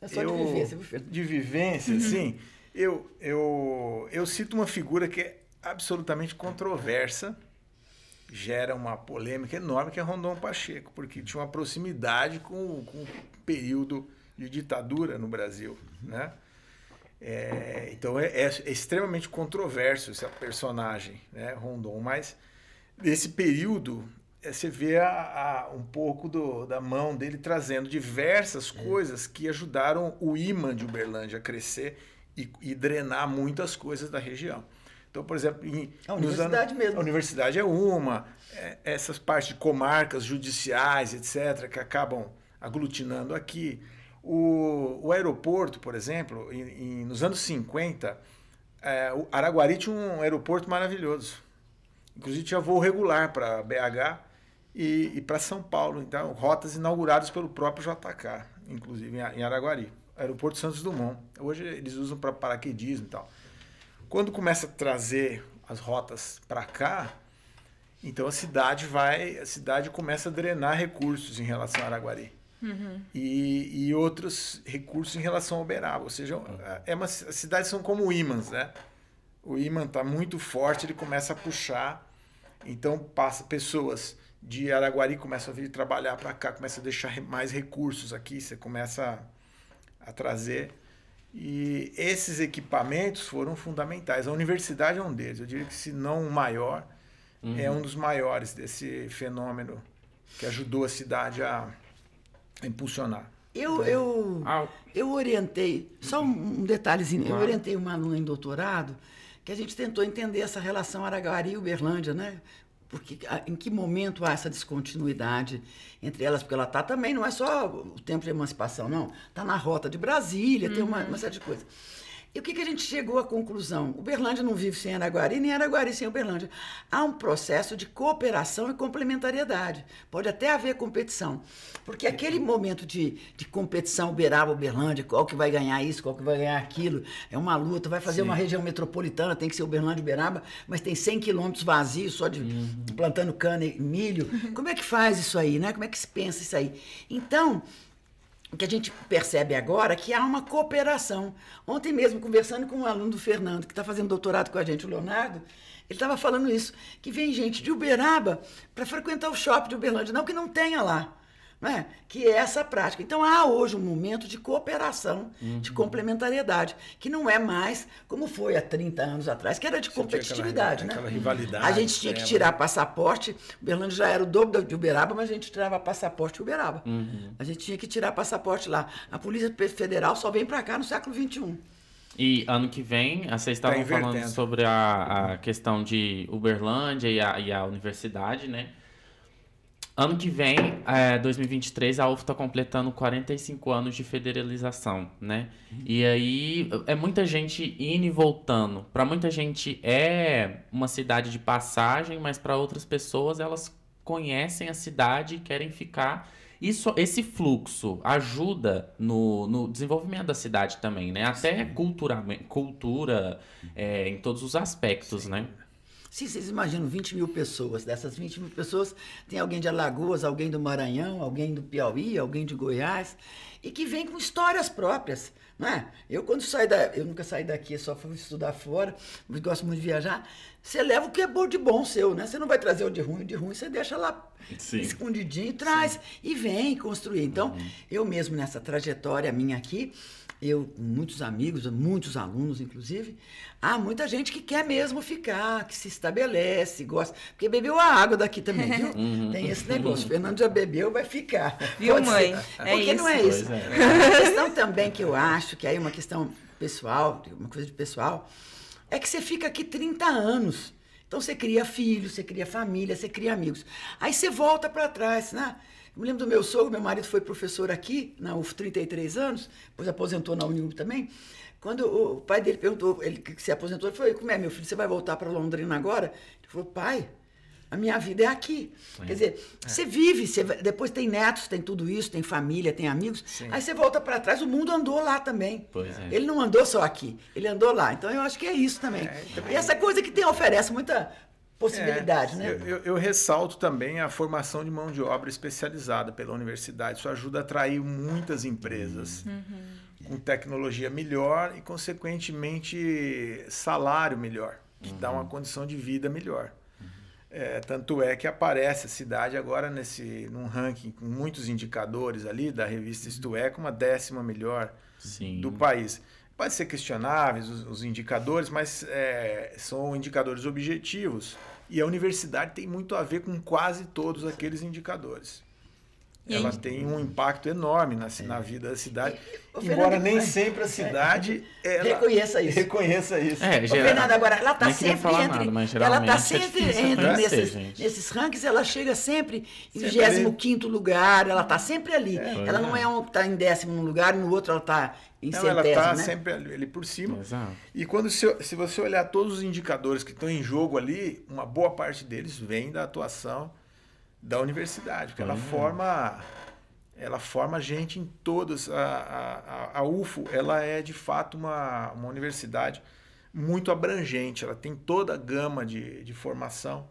É só eu, de vivência, De vivência, uhum. sim. Eu, eu, eu cito uma figura que é absolutamente controversa, gera uma polêmica enorme, que é Rondon Pacheco, porque tinha uma proximidade com, com o período de ditadura no Brasil, né? É, então é, é, é, extremamente controverso esse personagem, né, Rondon. Mas nesse período é, você vê a, a, um pouco do, da mão dele trazendo diversas coisas que ajudaram o imã de Uberlândia a crescer e, e drenar muitas coisas da região. Então, por exemplo, em, a universidade anos, mesmo. A universidade é uma, é, essas partes de comarcas judiciais, etc., que acabam aglutinando aqui o, o aeroporto, por exemplo, em, em, nos anos 50, é, o Araguari tinha um aeroporto maravilhoso. Inclusive tinha voo regular para BH e, e para São Paulo. Então, rotas inauguradas pelo próprio JK, inclusive em, em Araguari. Aeroporto Santos Dumont. Hoje eles usam para paraquedismo e tal. Quando começa a trazer as rotas para cá, então a cidade vai, a cidade começa a drenar recursos em relação a Araguari uhum. e, e, outros recursos em relação ao berá, Ou seja, é uma, as cidades são como ímãs, né? O ímã está muito forte, ele começa a puxar, então passa pessoas de Araguari começam a vir trabalhar para cá, começa a deixar mais recursos aqui, você começa a, a trazer. E esses equipamentos foram fundamentais. A universidade é um deles. Eu diria que, se não o maior, é uhum. é um dos maiores desse fenômeno que ajudou a cidade a impulsionar. Eu, né? eu, ah, eu orientei, só um detalhezinho, claro. eu orientei uma aluna em doutorado que a gente tentou entender essa relação Araguari e Uberlândia, né? Porque em que momento há essa descontinuidade entre elas? Porque ela está também, não é só o tempo de emancipação, não. Está na rota de Brasília, uhum. tem uma, uhum. uma série de coisas. E o que, que a gente chegou à conclusão? Uberlândia não vive sem Araguari, nem Araguari sem Uberlândia. Há um processo de cooperação e complementariedade. Pode até haver competição. Porque aquele momento de, de competição Uberaba-Uberlândia, qual que vai ganhar isso, qual que vai ganhar aquilo, é uma luta, vai fazer Sim. uma região metropolitana, tem que ser Uberlândia-Uberaba, mas tem 100 quilômetros vazios só de uhum. plantando cana e milho. Como é que faz isso aí, né? Como é que se pensa isso aí? Então, que a gente percebe agora é que há uma cooperação. Ontem mesmo, conversando com um aluno do Fernando, que está fazendo doutorado com a gente, o Leonardo, ele estava falando isso, que vem gente de Uberaba para frequentar o shopping de Uberlândia, não que não tenha lá né? que é essa prática. Então há hoje um momento de cooperação, uhum. de complementariedade, que não é mais como foi há 30 anos atrás, que era de Você competitividade. Aquela, né? Aquela rivalidade. A gente tinha que tirar né? passaporte, O Berlândia já era o dobro de Uberaba, mas a gente tirava passaporte Uberaba. Uhum. A gente tinha que tirar passaporte lá. A Polícia Federal só vem para cá no século XXI. E ano que vem, ah, vocês estavam tá falando sobre a, a, questão de Uberlândia e a, e a universidade, né? Ano que vem, é, 2023, a UF está completando 45 anos de federalização, né? Uhum. E aí é muita gente indo e voltando. Para muita gente é uma cidade de passagem, mas para outras pessoas elas conhecem a cidade e querem ficar. Isso, esse fluxo ajuda no, no desenvolvimento da cidade também, né? Até cultura, cultura é, em todos os aspectos, Sim. né? Se vocês imaginam 20 mil pessoas, dessas 20 mil pessoas, tem alguém de Alagoas, alguém do Maranhão, alguém do Piauí, alguém de Goiás, e que vem com histórias próprias, não é? Eu quando saí da, eu nunca saí daqui, só fui estudar fora, mas gosto muito de viajar. Você leva o que é bom de bom seu, né? Você não vai trazer o de ruim, o de ruim você deixa lá Sim. escondidinho, traz Sim. e vem construir. Então, uhum. eu mesmo nessa trajetória minha aqui, eu muitos amigos, muitos alunos, inclusive, há muita gente que quer mesmo ficar, que se estabelece, gosta. Porque bebeu a água daqui também, viu? [laughs] Uhum. Tem esse negócio. Fernando já bebeu, vai ficar. Viu, Pode mãe? Ser. É Porque isso. não é isso. É. A questão também que eu acho, que aí é uma questão pessoal, uma coisa de pessoal, é que você fica aqui 30 anos. Então você cria filhos, você cria família, você cria amigos. Aí você volta para trás, né? Eu me lembro do meu sogro, meu marido foi professor aqui, na UF, 33 anos, depois aposentou na Uniub também. Quando o pai dele perguntou, ele que se aposentou, ele falou: Como é, meu filho, você vai voltar para Londrina agora? Ele falou: Pai, a minha vida é aqui. Sim. Quer dizer, é. você vive, você, depois tem netos, tem tudo isso, tem família, tem amigos. Sim. Aí você volta para trás, o mundo andou lá também. É. Ele não andou só aqui, ele andou lá. Então eu acho que é isso também. É, também. E essa coisa que tem oferece muita possibilidade, é, né? Eu, eu, eu, ressalto também a formação de mão de obra especializada pela universidade. Isso ajuda a atrair muitas empresas uhum. com tecnologia melhor e, consequentemente, salário melhor, que uhum. dá uma uhum. condição de vida melhor. Uhum. É, tanto é que aparece a cidade agora nesse num ranking com muitos indicadores ali da revista Isto É, com uma décima melhor Sim. do país pode ser questionáveis os, os indicadores, mas é, são indicadores objetivos e a universidade tem muito a ver com quase todos aqueles indicadores ela tem um impacto enorme na, é. na vida da cidade. E, embora Fernando, nem sempre a cidade é, [laughs] reconheça isso. Reconheça isso. É, geral, Fernando, agora ela está sempre entre, nada, ela está é sempre é entre nesses, ser, nesses rankings, ela chega sempre em 25 lugar, ela está sempre ali. É, ela é. não é um que está em décimo lugar, no outro ela está em não, centésimo. Ela está né? sempre ali por cima. Exato. E quando se, se você olhar todos os indicadores que estão em jogo ali, uma boa parte deles vem da atuação da universidade, porque ela hum. forma ela forma gente em todas. A, a, a UFO ela é de fato uma, uma universidade muito abrangente, ela tem toda a gama de, de formação.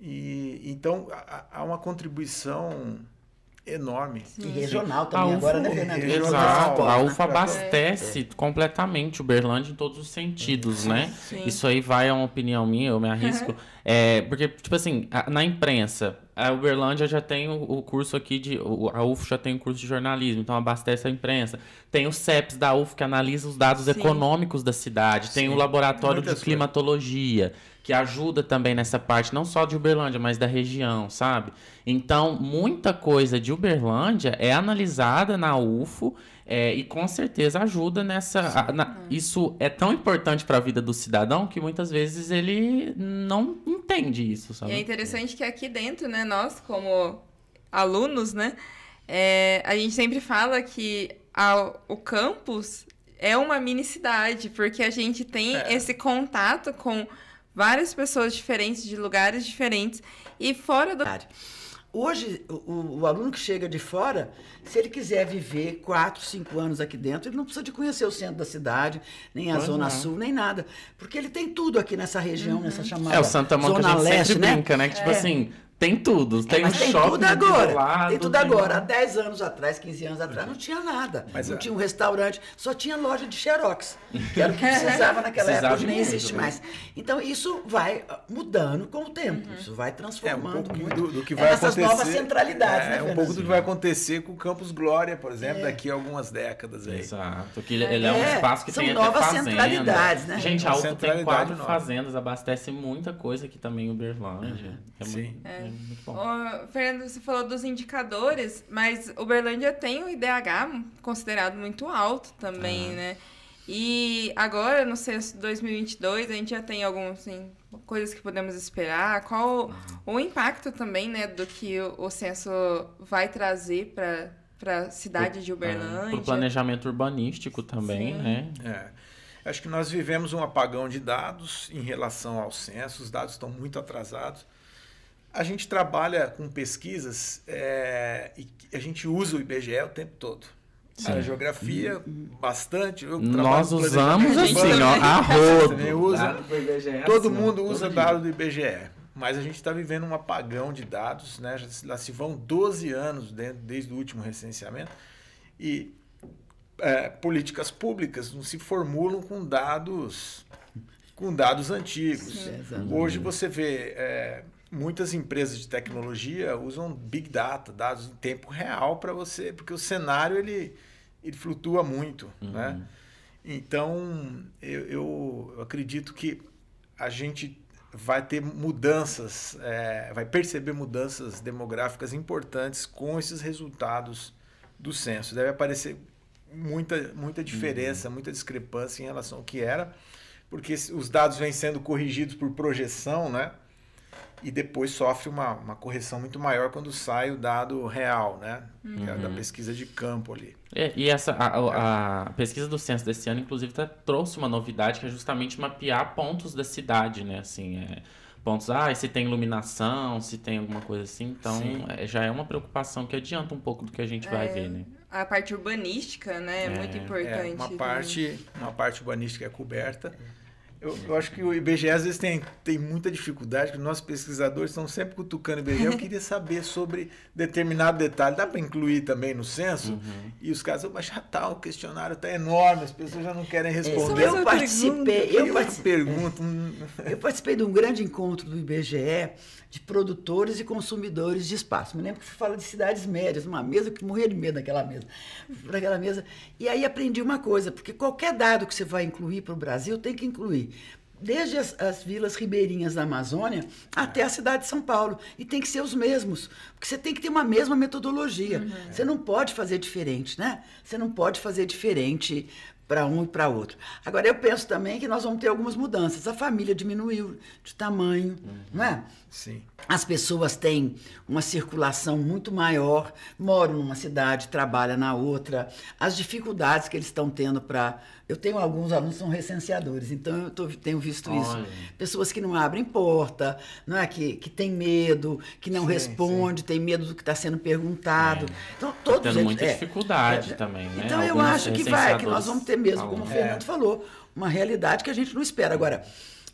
E, então há uma contribuição enorme. Sim. E regional também UFA, agora, né, Fernando? Exato. A UFA abastece é. completamente o Berlândia em todos os sentidos, né? Sim. Isso aí vai a uma opinião minha, eu me arrisco. Uhum. É, porque, tipo assim, na imprensa, a Uberlândia já tem o, curso aqui de. A UfA já tem o curso de jornalismo, então abastece a imprensa. Tem o CEPS da UfA que analisa os dados Sim. econômicos da cidade. Tem o laboratório de climatologia. Coisas que ajuda também nessa parte, não só de Uberlândia, mas da região, sabe? Então, muita coisa de Uberlândia é analisada na UFO é, e com certeza ajuda nessa. A, na, isso é tão importante para a vida do cidadão que muitas vezes ele não entende isso, sabe? E é interessante que aqui dentro, né, nós, como alunos, né, é, a gente sempre fala que a, o campus é uma mini cidade, porque a gente tem é. esse contato com várias pessoas diferentes, de lugares diferentes e fora do. Hoje, o, o, aluno que chega de fora, se ele quiser viver quatro, cinco anos aqui dentro, ele não precisa de conhecer o centro da cidade, nem a pois Zona é. Sul, nem nada. Porque ele tem tudo aqui nessa região, uhum. nessa chamada. É, o Santa Mônica Zona a gente Leste, sempre né? brinca, né? Que, tipo é. tipo assim, tem tudo. É, tem é, mas um tem shopping tudo agora. Lado, tem tudo agora. Há 10 anos atrás, 15 anos atrás, uhum. não tinha nada. Mas não é. tinha um restaurante, só tinha loja de xerox. Que era o que [laughs] é. precisava naquela precisava época, nem existe né? mais. Então, isso vai ah, mudando com o tempo. Uhum. Isso vai transformando é, um do, do, que é vai é acontecer, novas centralidades, é, né, um pouco do que vai acontecer com o Campus Glória, por exemplo, daqui a algumas décadas aí. Exato. Que ele, ele é, um espaço que são tem novas até centralidades, né? Gente, a Alto tem quatro nova. fazendas, abastece muita coisa aqui também em Uberlândia. Uhum. É, Sim. Muito, muito bom. Fernando, você falou dos indicadores, mas Uberlândia tem o IDH considerado muito alto também, ah. né? E agora, no censo 2022, a gente já tem algumas assim, coisas que podemos esperar. Qual ah. o impacto também né, do que o, censo vai trazer para a cidade de é, Uberlândia? Para o planejamento urbanístico também, Sim. né? É. Acho que nós vivemos um apagão de dados em relação ao censo. Os dados estão muito atrasados. A gente trabalha com pesquisas é, e a gente usa o IBGE o tempo todo. Sim. A geografia, hum. bastante. Nós usamos assim, ó, a [laughs] rodo. Usa, é todo assim, mundo né? usa todo dado do IBGE. Mas a gente está vivendo um apagão de dados, né? Já se vão 12 anos dentro, desde o último recenseamento. E é, políticas públicas não se formulam com dados com dados antigos. Sim, Hoje você vê é, muitas empresas de tecnologia usam big data, dados em tempo real para você, porque o cenário ele, ele flutua muito, uhum. né? Então eu, eu, acredito que a gente vai ter mudanças, é, vai perceber mudanças demográficas importantes com esses resultados do censo. Deve aparecer muita, muita uhum. diferença, uhum. muita discrepância em relação ao que era, porque os dados vêm sendo corrigidos por projeção, né? e depois sofre uma, uma correção muito maior quando sai o dado real, né? Uhum. É da uhum. pesquisa de campo ali. É, e essa, a, a, pesquisa do censo desse ano, inclusive, tá, trouxe uma novidade que é justamente mapear pontos da cidade, né? Assim, é, pontos, ah, se tem iluminação, se tem alguma coisa assim. Então, é, já é uma preocupação que adianta um pouco do que a gente vai ver, né? É, a parte urbanística, né? É muito é. É, importante. uma, parte, uma parte urbanística é coberta eu, eu, acho que o IBGE às vezes tem, tem muita dificuldade, que nossos pesquisadores estão sempre cutucando o IBGE. Eu queria saber sobre determinado detalhe. Dá para incluir também no censo? Uhum. E os casos, mas já tá, o questionário está enorme, as pessoas já não querem é, responder. Eu, participei, eu, eu participei, pergunto. Hum. É. eu participei de um grande encontro do IBGE de produtores e consumidores de espaço. Me lembro que você fala de cidades médias, uma mesa que morria de medo naquela mesa, naquela mesa. E aí aprendi uma coisa, porque qualquer dado que você vai incluir para o Brasil tem que incluir desde as, as, vilas ribeirinhas da Amazônia até a cidade de São Paulo. E tem que ser os mesmos, porque você tem que ter uma mesma metodologia. Uhum. Você não pode fazer diferente, né? Você não pode fazer diferente para um e para outro. Agora, eu penso também que nós vamos ter algumas mudanças. A família diminuiu de tamanho, uhum. não é? Sim. As pessoas têm uma circulação muito maior, moram numa cidade, trabalham na outra. As dificuldades que eles estão tendo para eu tenho alguns alunos que são recenseadores, então eu tô, tenho visto Olha. isso. Pessoas que não abrem porta, não é? que, que tem medo, que não sim, responde, sim. tem medo do que está sendo perguntado. É. Então, todos tá tendo eles, muita é, dificuldade é, também, né? Então Alguns eu acho que vai, que nós vamos ter mesmo, como o Fernando é. falou, uma realidade que a gente não espera. Agora,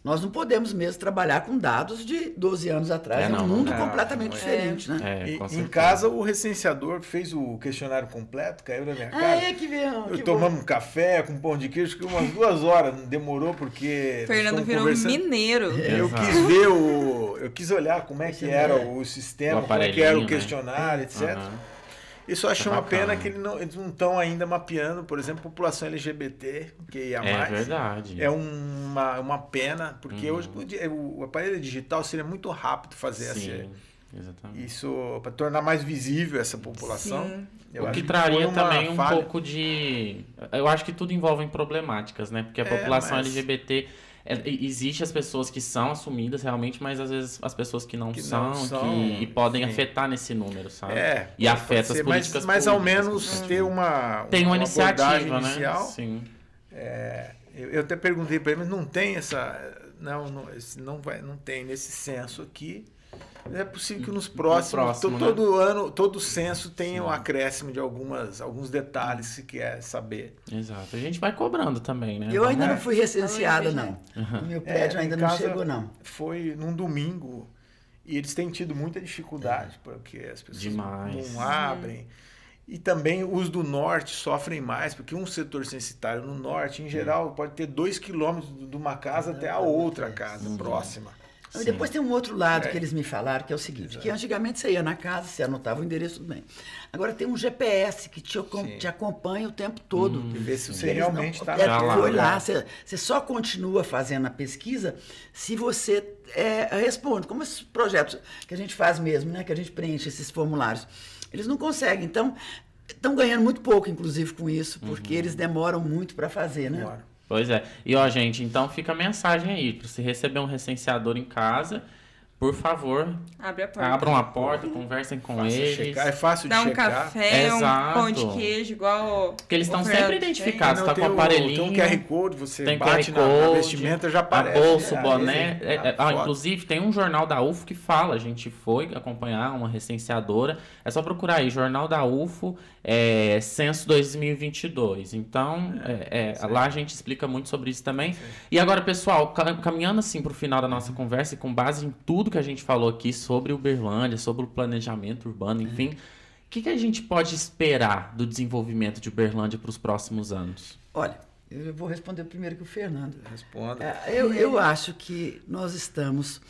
nós não podemos mesmo trabalhar com dados de 12 anos atrás, é, não, é um mundo não, completamente não, diferente, é, né? É, e, em casa, o recenseador fez o questionário completo, caiu na minha ah, cara. é, que verão. Eu que tomamos bom. um café com pão de queijo, que umas duas horas, não demorou porque. Fernando virou mineiro. Eu é, quis ver o. Eu quis olhar como é que é era o sistema, o como é era o né? questionário, né? etc. Uhum isso só achei uma pena que eles não estão ainda mapeando, por exemplo, população LGBT, que é a mais. É verdade. É uma, uma pena, porque hum. hoje o, o, aparelho digital seria muito rápido fazer Exatamente. Isso para tornar mais visível essa população. o que traria que também um pouco de. Eu acho que tudo envolve problemáticas, né? Porque a é, população mas... LGBT é, existe as pessoas que são assumidas realmente, mas às vezes as pessoas que não, que são, não são, que, e podem sim. afetar nesse número, sabe? É, e afeta as políticas mas, mas ao menos ter uma, tem uma, uma iniciativa, né? Inicial, sim. É, eu, eu até perguntei para ele, mas não tem essa não, não, não, vai, não tem nesse senso aqui. É possível que nos próximos, no próximo, né? todo né? ano, todo censo tenha Sim. um acréscimo de algumas, alguns detalhes se quer saber. Exato. A gente vai cobrando também, né? Eu ainda é. não fui recenseado, não. Uhum. O meu prédio é, ainda não chegou, não. Foi num domingo e eles têm tido muita dificuldade, é. porque as pessoas Demais. não abrem. E também os do norte sofrem mais, porque um setor censitário no norte, em é. geral, pode ter dois quilômetros de uma casa é, até a outra casa próxima. Sim. Depois tem um outro lado é. que eles me falaram, que é o seguinte, Exato. que antigamente você ia na casa, você anotava o endereço, tudo bem. Agora tem um GPS que te, te acompanha o tempo todo. Hum, ver se você realmente está é, lá. Né? Foi lá, você, você, só continua fazendo a pesquisa se você é, responde. Como esses projetos que a gente faz mesmo, né? Que a gente preenche esses formulários. Eles não conseguem. Então, estão ganhando muito pouco, inclusive, com isso, porque uhum. eles demoram muito para fazer, né? Demora. Pois é. E, ó, gente, então fica a mensagem aí. Se receber um recenseador em casa, por favor, Abre a porta. abram a porta, conversem com eles. Checar. É fácil Dá de um Dá um café, Exato. um pão de queijo, igual... Porque eles estão sempre identificados, tá com o aparelhinho. Tem um QR Code, você tem bate QR na, code, na vestimenta, já aparece. A bolsa, o é, boné. É, é, é ah, inclusive, tem um jornal da UFO que fala, a gente foi acompanhar uma recenseadora, é só procurar aí, Jornal da UFO, é, Censo 2022. Então, é, lá a gente explica muito sobre isso também. Sim. E agora, pessoal, caminhando assim para o final da nossa uhum. conversa e com base em tudo tudo que a gente falou aqui sobre Uberlândia, sobre o planejamento urbano, é. enfim, o que, que a gente pode esperar do desenvolvimento de Uberlândia para os próximos anos? Olha, eu vou responder primeiro que o Fernando. Responda. É, eu, eu acho que nós estamos.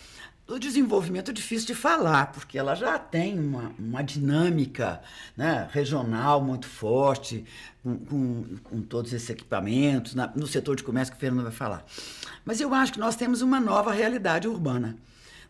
O desenvolvimento é difícil de falar, porque ela já tem uma, uma dinâmica né, regional muito forte, com, com, com todos esses equipamentos, na, no setor de comércio que o Fernando vai falar. Mas eu acho que nós temos uma nova realidade urbana.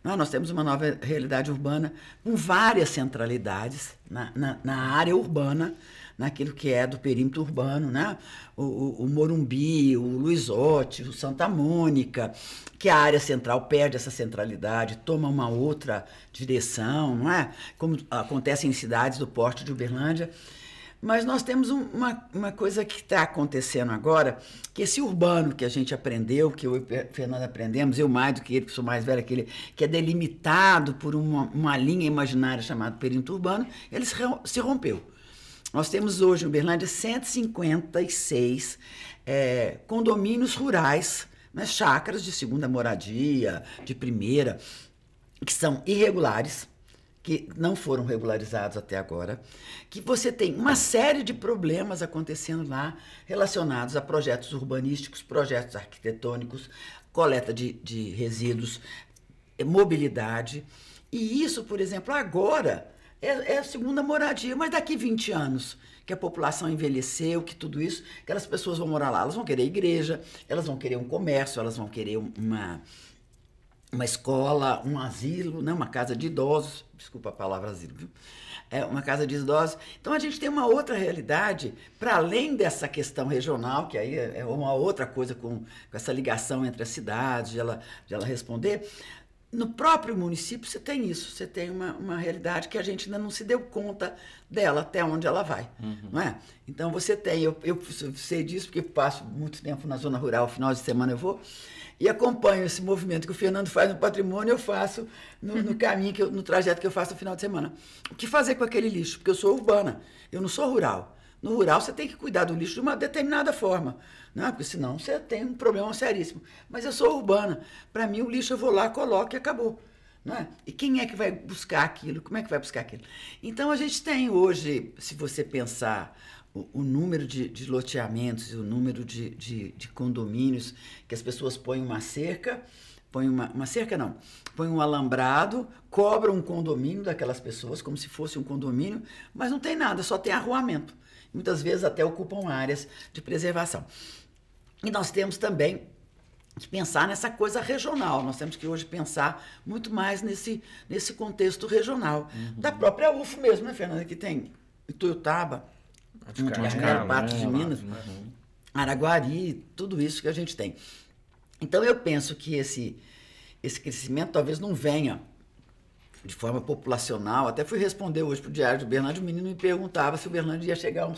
Nós temos uma nova realidade urbana com várias centralidades na, na, na área urbana, naquilo que é do perímetro urbano, né? O, o, o, Morumbi, o Luizote, o Santa Mônica, que a área central perde essa centralidade, toma uma outra direção, não é? Como acontece em cidades do porte de Uberlândia, mas nós temos uma, uma coisa que está acontecendo agora, que esse urbano que a gente aprendeu, que eu e o Fernando aprendemos, eu mais do que ele, que sou mais velho, ele que é delimitado por uma, uma linha imaginária chamada perímetro urbano, ele se, se rompeu. Nós temos hoje em Uberlândia 156 é, condomínios rurais, né, chácaras de segunda moradia, de primeira, que são irregulares, que não foram regularizados até agora, que você tem uma série de problemas acontecendo lá relacionados a projetos urbanísticos, projetos arquitetônicos, coleta de, de resíduos, eh, mobilidade. E isso, por exemplo, agora é, é, a segunda moradia, mas daqui 20 anos, que a população envelheceu, que tudo isso, aquelas pessoas vão morar lá, elas vão querer igreja, elas vão querer um comércio, elas vão querer uma uma escola, um asilo, né? uma casa de idosos, desculpa a palavra asilo, viu? É uma casa de idosos. Então a gente tem uma outra realidade para além dessa questão regional, que aí é, é uma outra coisa com, com essa ligação entre as cidades, de ela, de ela responder. No próprio município você tem isso, você tem uma, uma realidade que a gente ainda não se deu conta dela até onde ela vai, uhum. não é? Então você tem, eu, eu sei disso porque passo muito tempo na zona rural, final de semana eu vou, e acompanho esse movimento que o Fernando faz no patrimônio, eu faço no, no uhum. caminho, que eu, no trajeto que eu faço no final de semana. O que fazer com aquele lixo? Porque eu sou urbana, eu não sou rural. No rural, você tem que cuidar do lixo de uma determinada forma, né? porque senão você tem um problema seríssimo. Mas eu sou urbana. Para mim, o lixo eu vou lá, coloco e acabou. É? E quem é que vai buscar aquilo? Como é que vai buscar aquilo? Então a gente tem hoje, se você pensar o, o número de, de, loteamentos, o número de, de, de, condomínios que as pessoas põem uma cerca, põem uma, uma cerca não, põem um alambrado, cobram um condomínio daquelas pessoas como se fosse um condomínio, mas não tem nada, só tem arruamento. Muitas vezes até ocupam áreas de preservação. E nós temos também que pensar nessa coisa regional. Nós temos que hoje pensar muito mais nesse, nesse contexto regional. Uhum. Da própria UFO mesmo, né, Fernanda? Que tem Ituiutaba, Monte Carmelo, Patos de Minas, né? uhum. Araguari, tudo isso que a gente tem. Então eu penso que esse, esse crescimento talvez não venha de forma populacional. Até fui responder hoje para o Diário do Bernardo, o menino me perguntava se o Bernardo ia chegar a,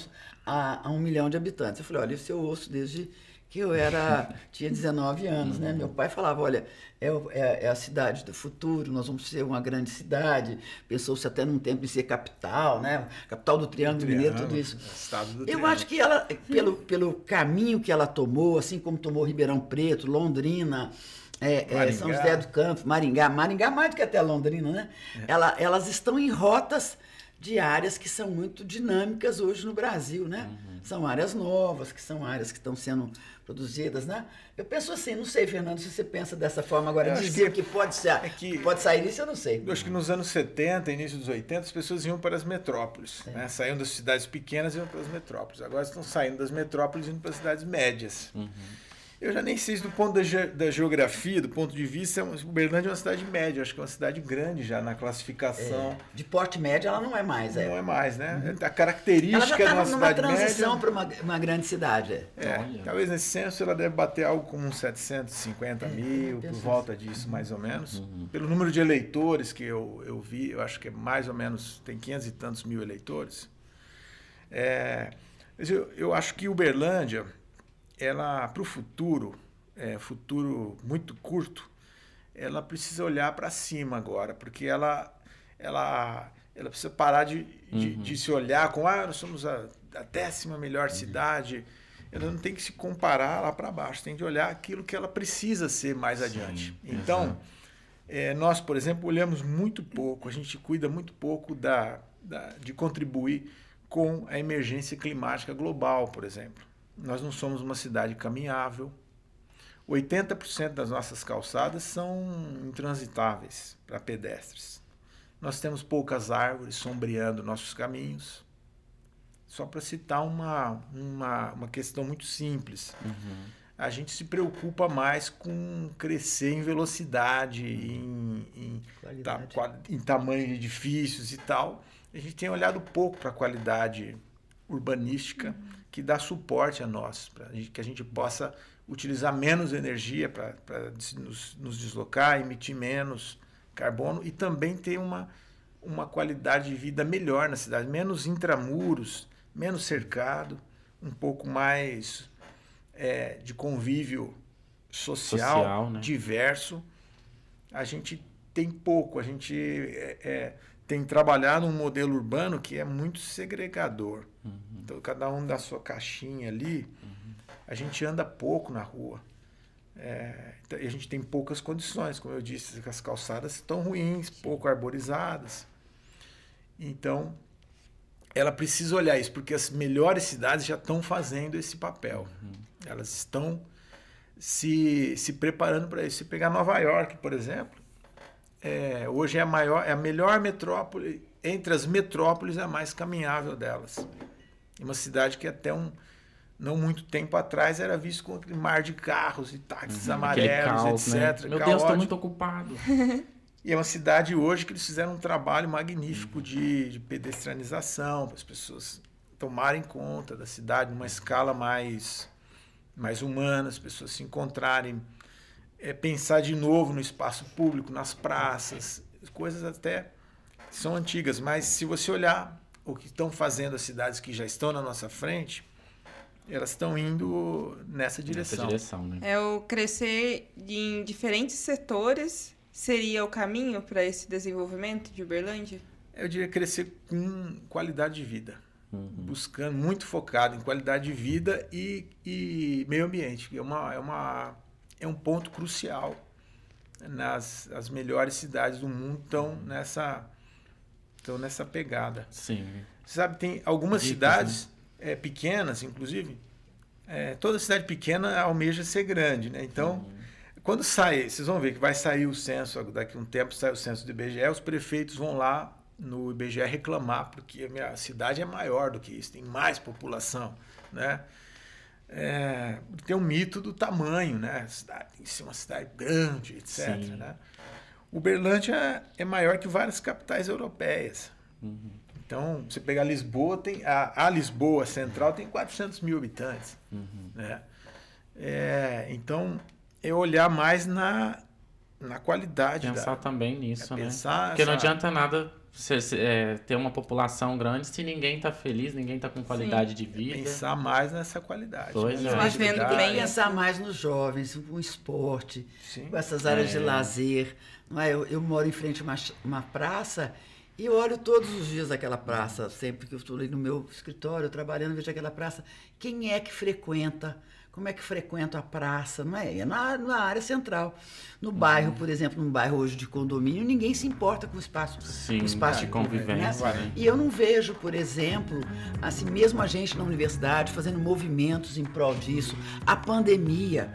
a, a um milhão de habitantes. Eu falei, olha, isso eu ouço desde que eu era tinha 19 anos, né? Meu pai falava, olha, é, é, é, a cidade do futuro, nós vamos ser uma grande cidade. Pensou-se até num tempo em ser capital, né? Capital do Triângulo, Mineiro, tudo isso. Estado do eu triângulo. acho que ela, pelo, pelo caminho que ela tomou, assim como tomou Ribeirão Preto, Londrina, é, é São José do Campo, Maringá, Maringá mais do que até Londrina, né? É. Ela, elas estão em rotas de áreas que são muito dinâmicas hoje no Brasil, né? Uhum. São áreas novas, que são áreas que estão sendo produzidas, né? Eu penso assim, não sei, Fernando, se você pensa dessa forma agora, eu dizer que, que, pode ser, é que, pode sair isso, eu não sei. Eu acho que nos anos 70, início dos 80, as pessoas iam para as metrópoles, né? Saiam das cidades pequenas e iam para as metrópoles. Agora estão saindo das metrópoles e indo para as cidades médias. Uhum. Eu já nem sei se do ponto da, ge da geografia, do ponto de vista, é Uberlândia é uma cidade média, acho que é uma cidade grande já na classificação. É, de porte médio ela não é mais, é. Não é mais, né? Uhum. A característica ela já de uma numa transição para uma, grande cidade. É, talvez nesse censo ela deve bater algo como uns 750 é, mil, por volta assim. disso mais ou menos. Uhum. Pelo número de eleitores que eu, eu vi, eu acho que é mais ou menos, tem 500 e tantos mil eleitores. É, eu, eu acho que Uberlândia ela para o futuro, é, futuro muito curto, ela precisa olhar para cima agora, porque ela, ela, ela precisa parar de, de, uhum. de se olhar com ah, nós somos a, a décima melhor uhum. cidade. Ela não tem que se comparar lá para baixo, tem de olhar aquilo que ela precisa ser mais Sim. adiante. Então, é, nós, por exemplo, olhamos muito pouco, a gente cuida muito pouco da, da de contribuir com a emergência climática global, por exemplo nós não somos uma cidade caminhável. 80% das nossas calçadas são intransitáveis para pedestres. Nós temos poucas árvores sombreando nossos caminhos. Só para citar uma, uma, uma, questão muito simples. Uhum. A gente se preocupa mais com crescer em velocidade, uhum. em, em, ta, em tamanho de edifícios e tal. A gente tem olhado pouco para a qualidade urbanística. Uhum que dá suporte a nós, para que a gente possa utilizar menos energia para nos, nos deslocar, emitir menos carbono e também ter uma, uma qualidade de vida melhor na cidade, menos intramuros, menos cercado, um pouco mais é, de convívio social, social né? diverso. A gente tem pouco, a gente é, é, tem que trabalhar num modelo urbano que é muito segregador. Uhum. Então, cada um da sua caixinha ali, uhum. a gente anda pouco na rua. É, então, a gente tem poucas condições, como eu disse, as calçadas estão ruins, Sim. pouco arborizadas. Então, ela precisa olhar isso, porque as melhores cidades já estão fazendo esse papel. Uhum. Elas estão se, se preparando para isso. Se pegar Nova York, por exemplo, é, hoje é a, maior, é a melhor metrópole, entre as metrópoles, é a mais caminhável delas. Uma cidade que até um não muito tempo atrás era visto com aquele mar de carros e táxis uhum, amarelos, caos, etc. Né? Meu caótico. Deus, estou muito ocupado. [laughs] E é uma cidade hoje que eles fizeram um trabalho magnífico uhum. de, de pedestrianização, para as pessoas tomarem conta da cidade numa escala mais, mais humana, as pessoas se encontrarem é, pensar de novo no espaço público, nas praças, coisas até são antigas, mas se você olhar o que estão fazendo as cidades que já estão na nossa frente, elas estão indo nessa direção. Nessa direção né? É o crescer em diferentes setores seria o caminho para esse desenvolvimento de Uberlândia? Eu diria crescer com qualidade de vida. Uhum. Buscando, muito focado em qualidade de vida e, e meio ambiente. É uma, é uma é um ponto crucial. Nas né? as melhores cidades do mundo estão nessa, estão nessa pegada. Sim. Você sabe, tem algumas cidades né? é, pequenas, inclusive. É, toda cidade pequena almeja ser grande, né? Então, uhum. quando sai, vocês vão ver que vai sair o censo, daqui a um tempo sai o censo do IBGE, os prefeitos vão lá no IBGE reclamar, porque a minha cidade é maior do que isso, tem mais população, né? é, tem um mito do tamanho, né? Cidade, em ser uma cidade grande, etc. Sim. Né? Uberlândia é maior que várias capitais europeias. Uhum. Então, você pegar Lisboa, tem a, a, Lisboa Central tem 400 mil habitantes. Uhum. Né? É, então, é olhar mais na, na qualidade. Pensar da, também nisso, é né? Pensar, Porque sabe? não adianta nada se é, ter uma população grande se ninguém tá feliz, ninguém tá com qualidade Sim. de vida. É pensar mais nessa qualidade. Pois né? É. Mas vendo bem pensar mais nos jovens, com esporte, Sim. com essas áreas é. de lazer. Não é? eu, eu moro em frente a uma, uma praça e olho todos os dias aquela praça. Sempre que eu estou ali no meu escritório trabalhando, vejo aquela praça. Quem é que frequenta? como é que frequento a praça, não é? é na, na área central. No bairro, uhum. por exemplo, num bairro hoje de condomínio, ninguém se importa com o espaço, Sim, com o espaço de convivência. Né? E eu não vejo, por exemplo, assim mesmo a gente na universidade fazendo movimentos em prol disso. A pandemia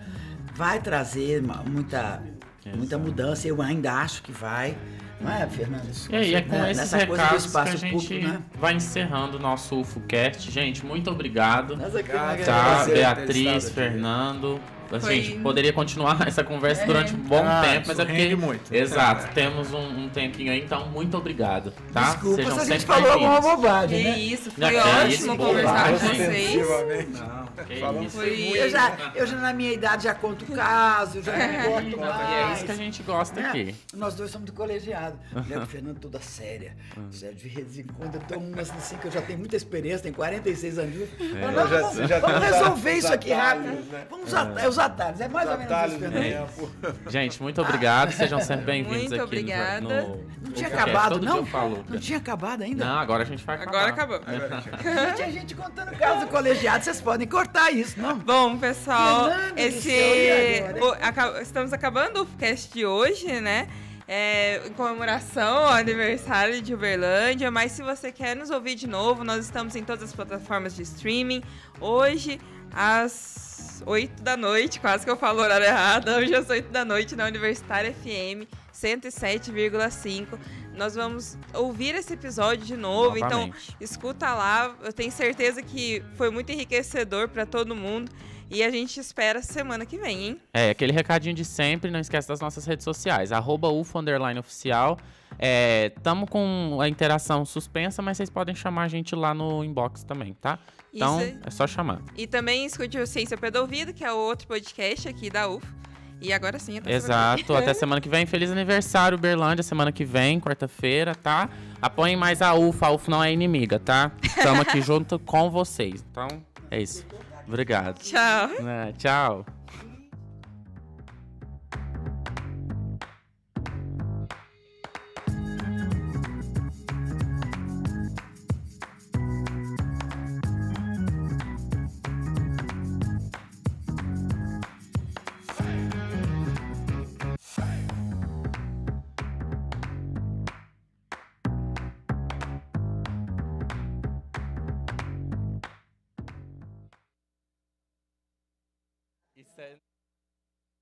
vai trazer muita, muita mudança, eu ainda acho que vai. Não é, Fernando? Isso, e é com né? esses recados que a gente público, né? vai encerrando o nosso UFOcast. Gente, muito obrigado. Mas é obrigado. Tá, Beatriz, Fernando. Foi... Gente, poderia continuar [laughs] essa conversa é. durante um bom ah, tempo, mas é porque. Muito. Exato, é. temos um, um, tempinho aí, então muito obrigado. Tá? Desculpa Sejam se a gente falou alguma bobagem. Né? Que isso, foi ótimo isso, conversar bobagem. com vocês. Não foi, eu, já, eu já na minha idade já conto caso, já conto é. E é isso que a gente gosta né? aqui. Nós dois somos do colegiado. Léo [laughs] Fernando toda séria. Já de vez em quando eu tomo umas assim que eu já tenho muita experiência, tenho 46 anos. É. não, já, vamos, já vamos resolver isso aqui rápido. Né? Vamos é. é. os atalhos, é mais os ou menos isso. Né? É. Gente, muito obrigado, sejam sempre bem-vindos aqui. Muito obrigada. No, no, não tinha acabado, não? falou. não tinha acabado ainda? Não, agora a gente vai acabar. Agora acabou. Agora a gente, a gente contando o caso do colegiado, vocês podem cortar cortar isso, não. Bom, pessoal, esse o, estamos acabando o cast de hoje, né? É, em comemoração ao aniversário de Uberlândia, mas se você quer nos ouvir de novo, nós estamos em todas as plataformas de streaming. Hoje, às 8 da noite, quase que eu falo o horário errado, hoje às 8 da noite na Universitária FM 107,5. Nós vamos ouvir esse episódio de novo, então Novamente. então escuta lá. Eu tenho certeza que foi muito enriquecedor para todo mundo. E a gente espera semana que vem, hein? É, aquele recadinho de sempre, não esquece das nossas redes sociais, arroba UFO É, tamo com a interação suspensa, mas vocês podem chamar a gente lá no inbox também, tá? Então, Isso. é só chamar. E também escute o Ciência Pé do Ouvido, que é o outro podcast aqui da UFO. E agora sim, até Exato, semana até [laughs] semana que vem. Feliz aniversário, Berlândia, semana que vem, quarta-feira, tá? Apoiem mais a UFA, a UFA não é inimiga, tá? Estamos aqui [laughs] junto com vocês. Então, é isso. Obrigado. Tchau. É, tchau.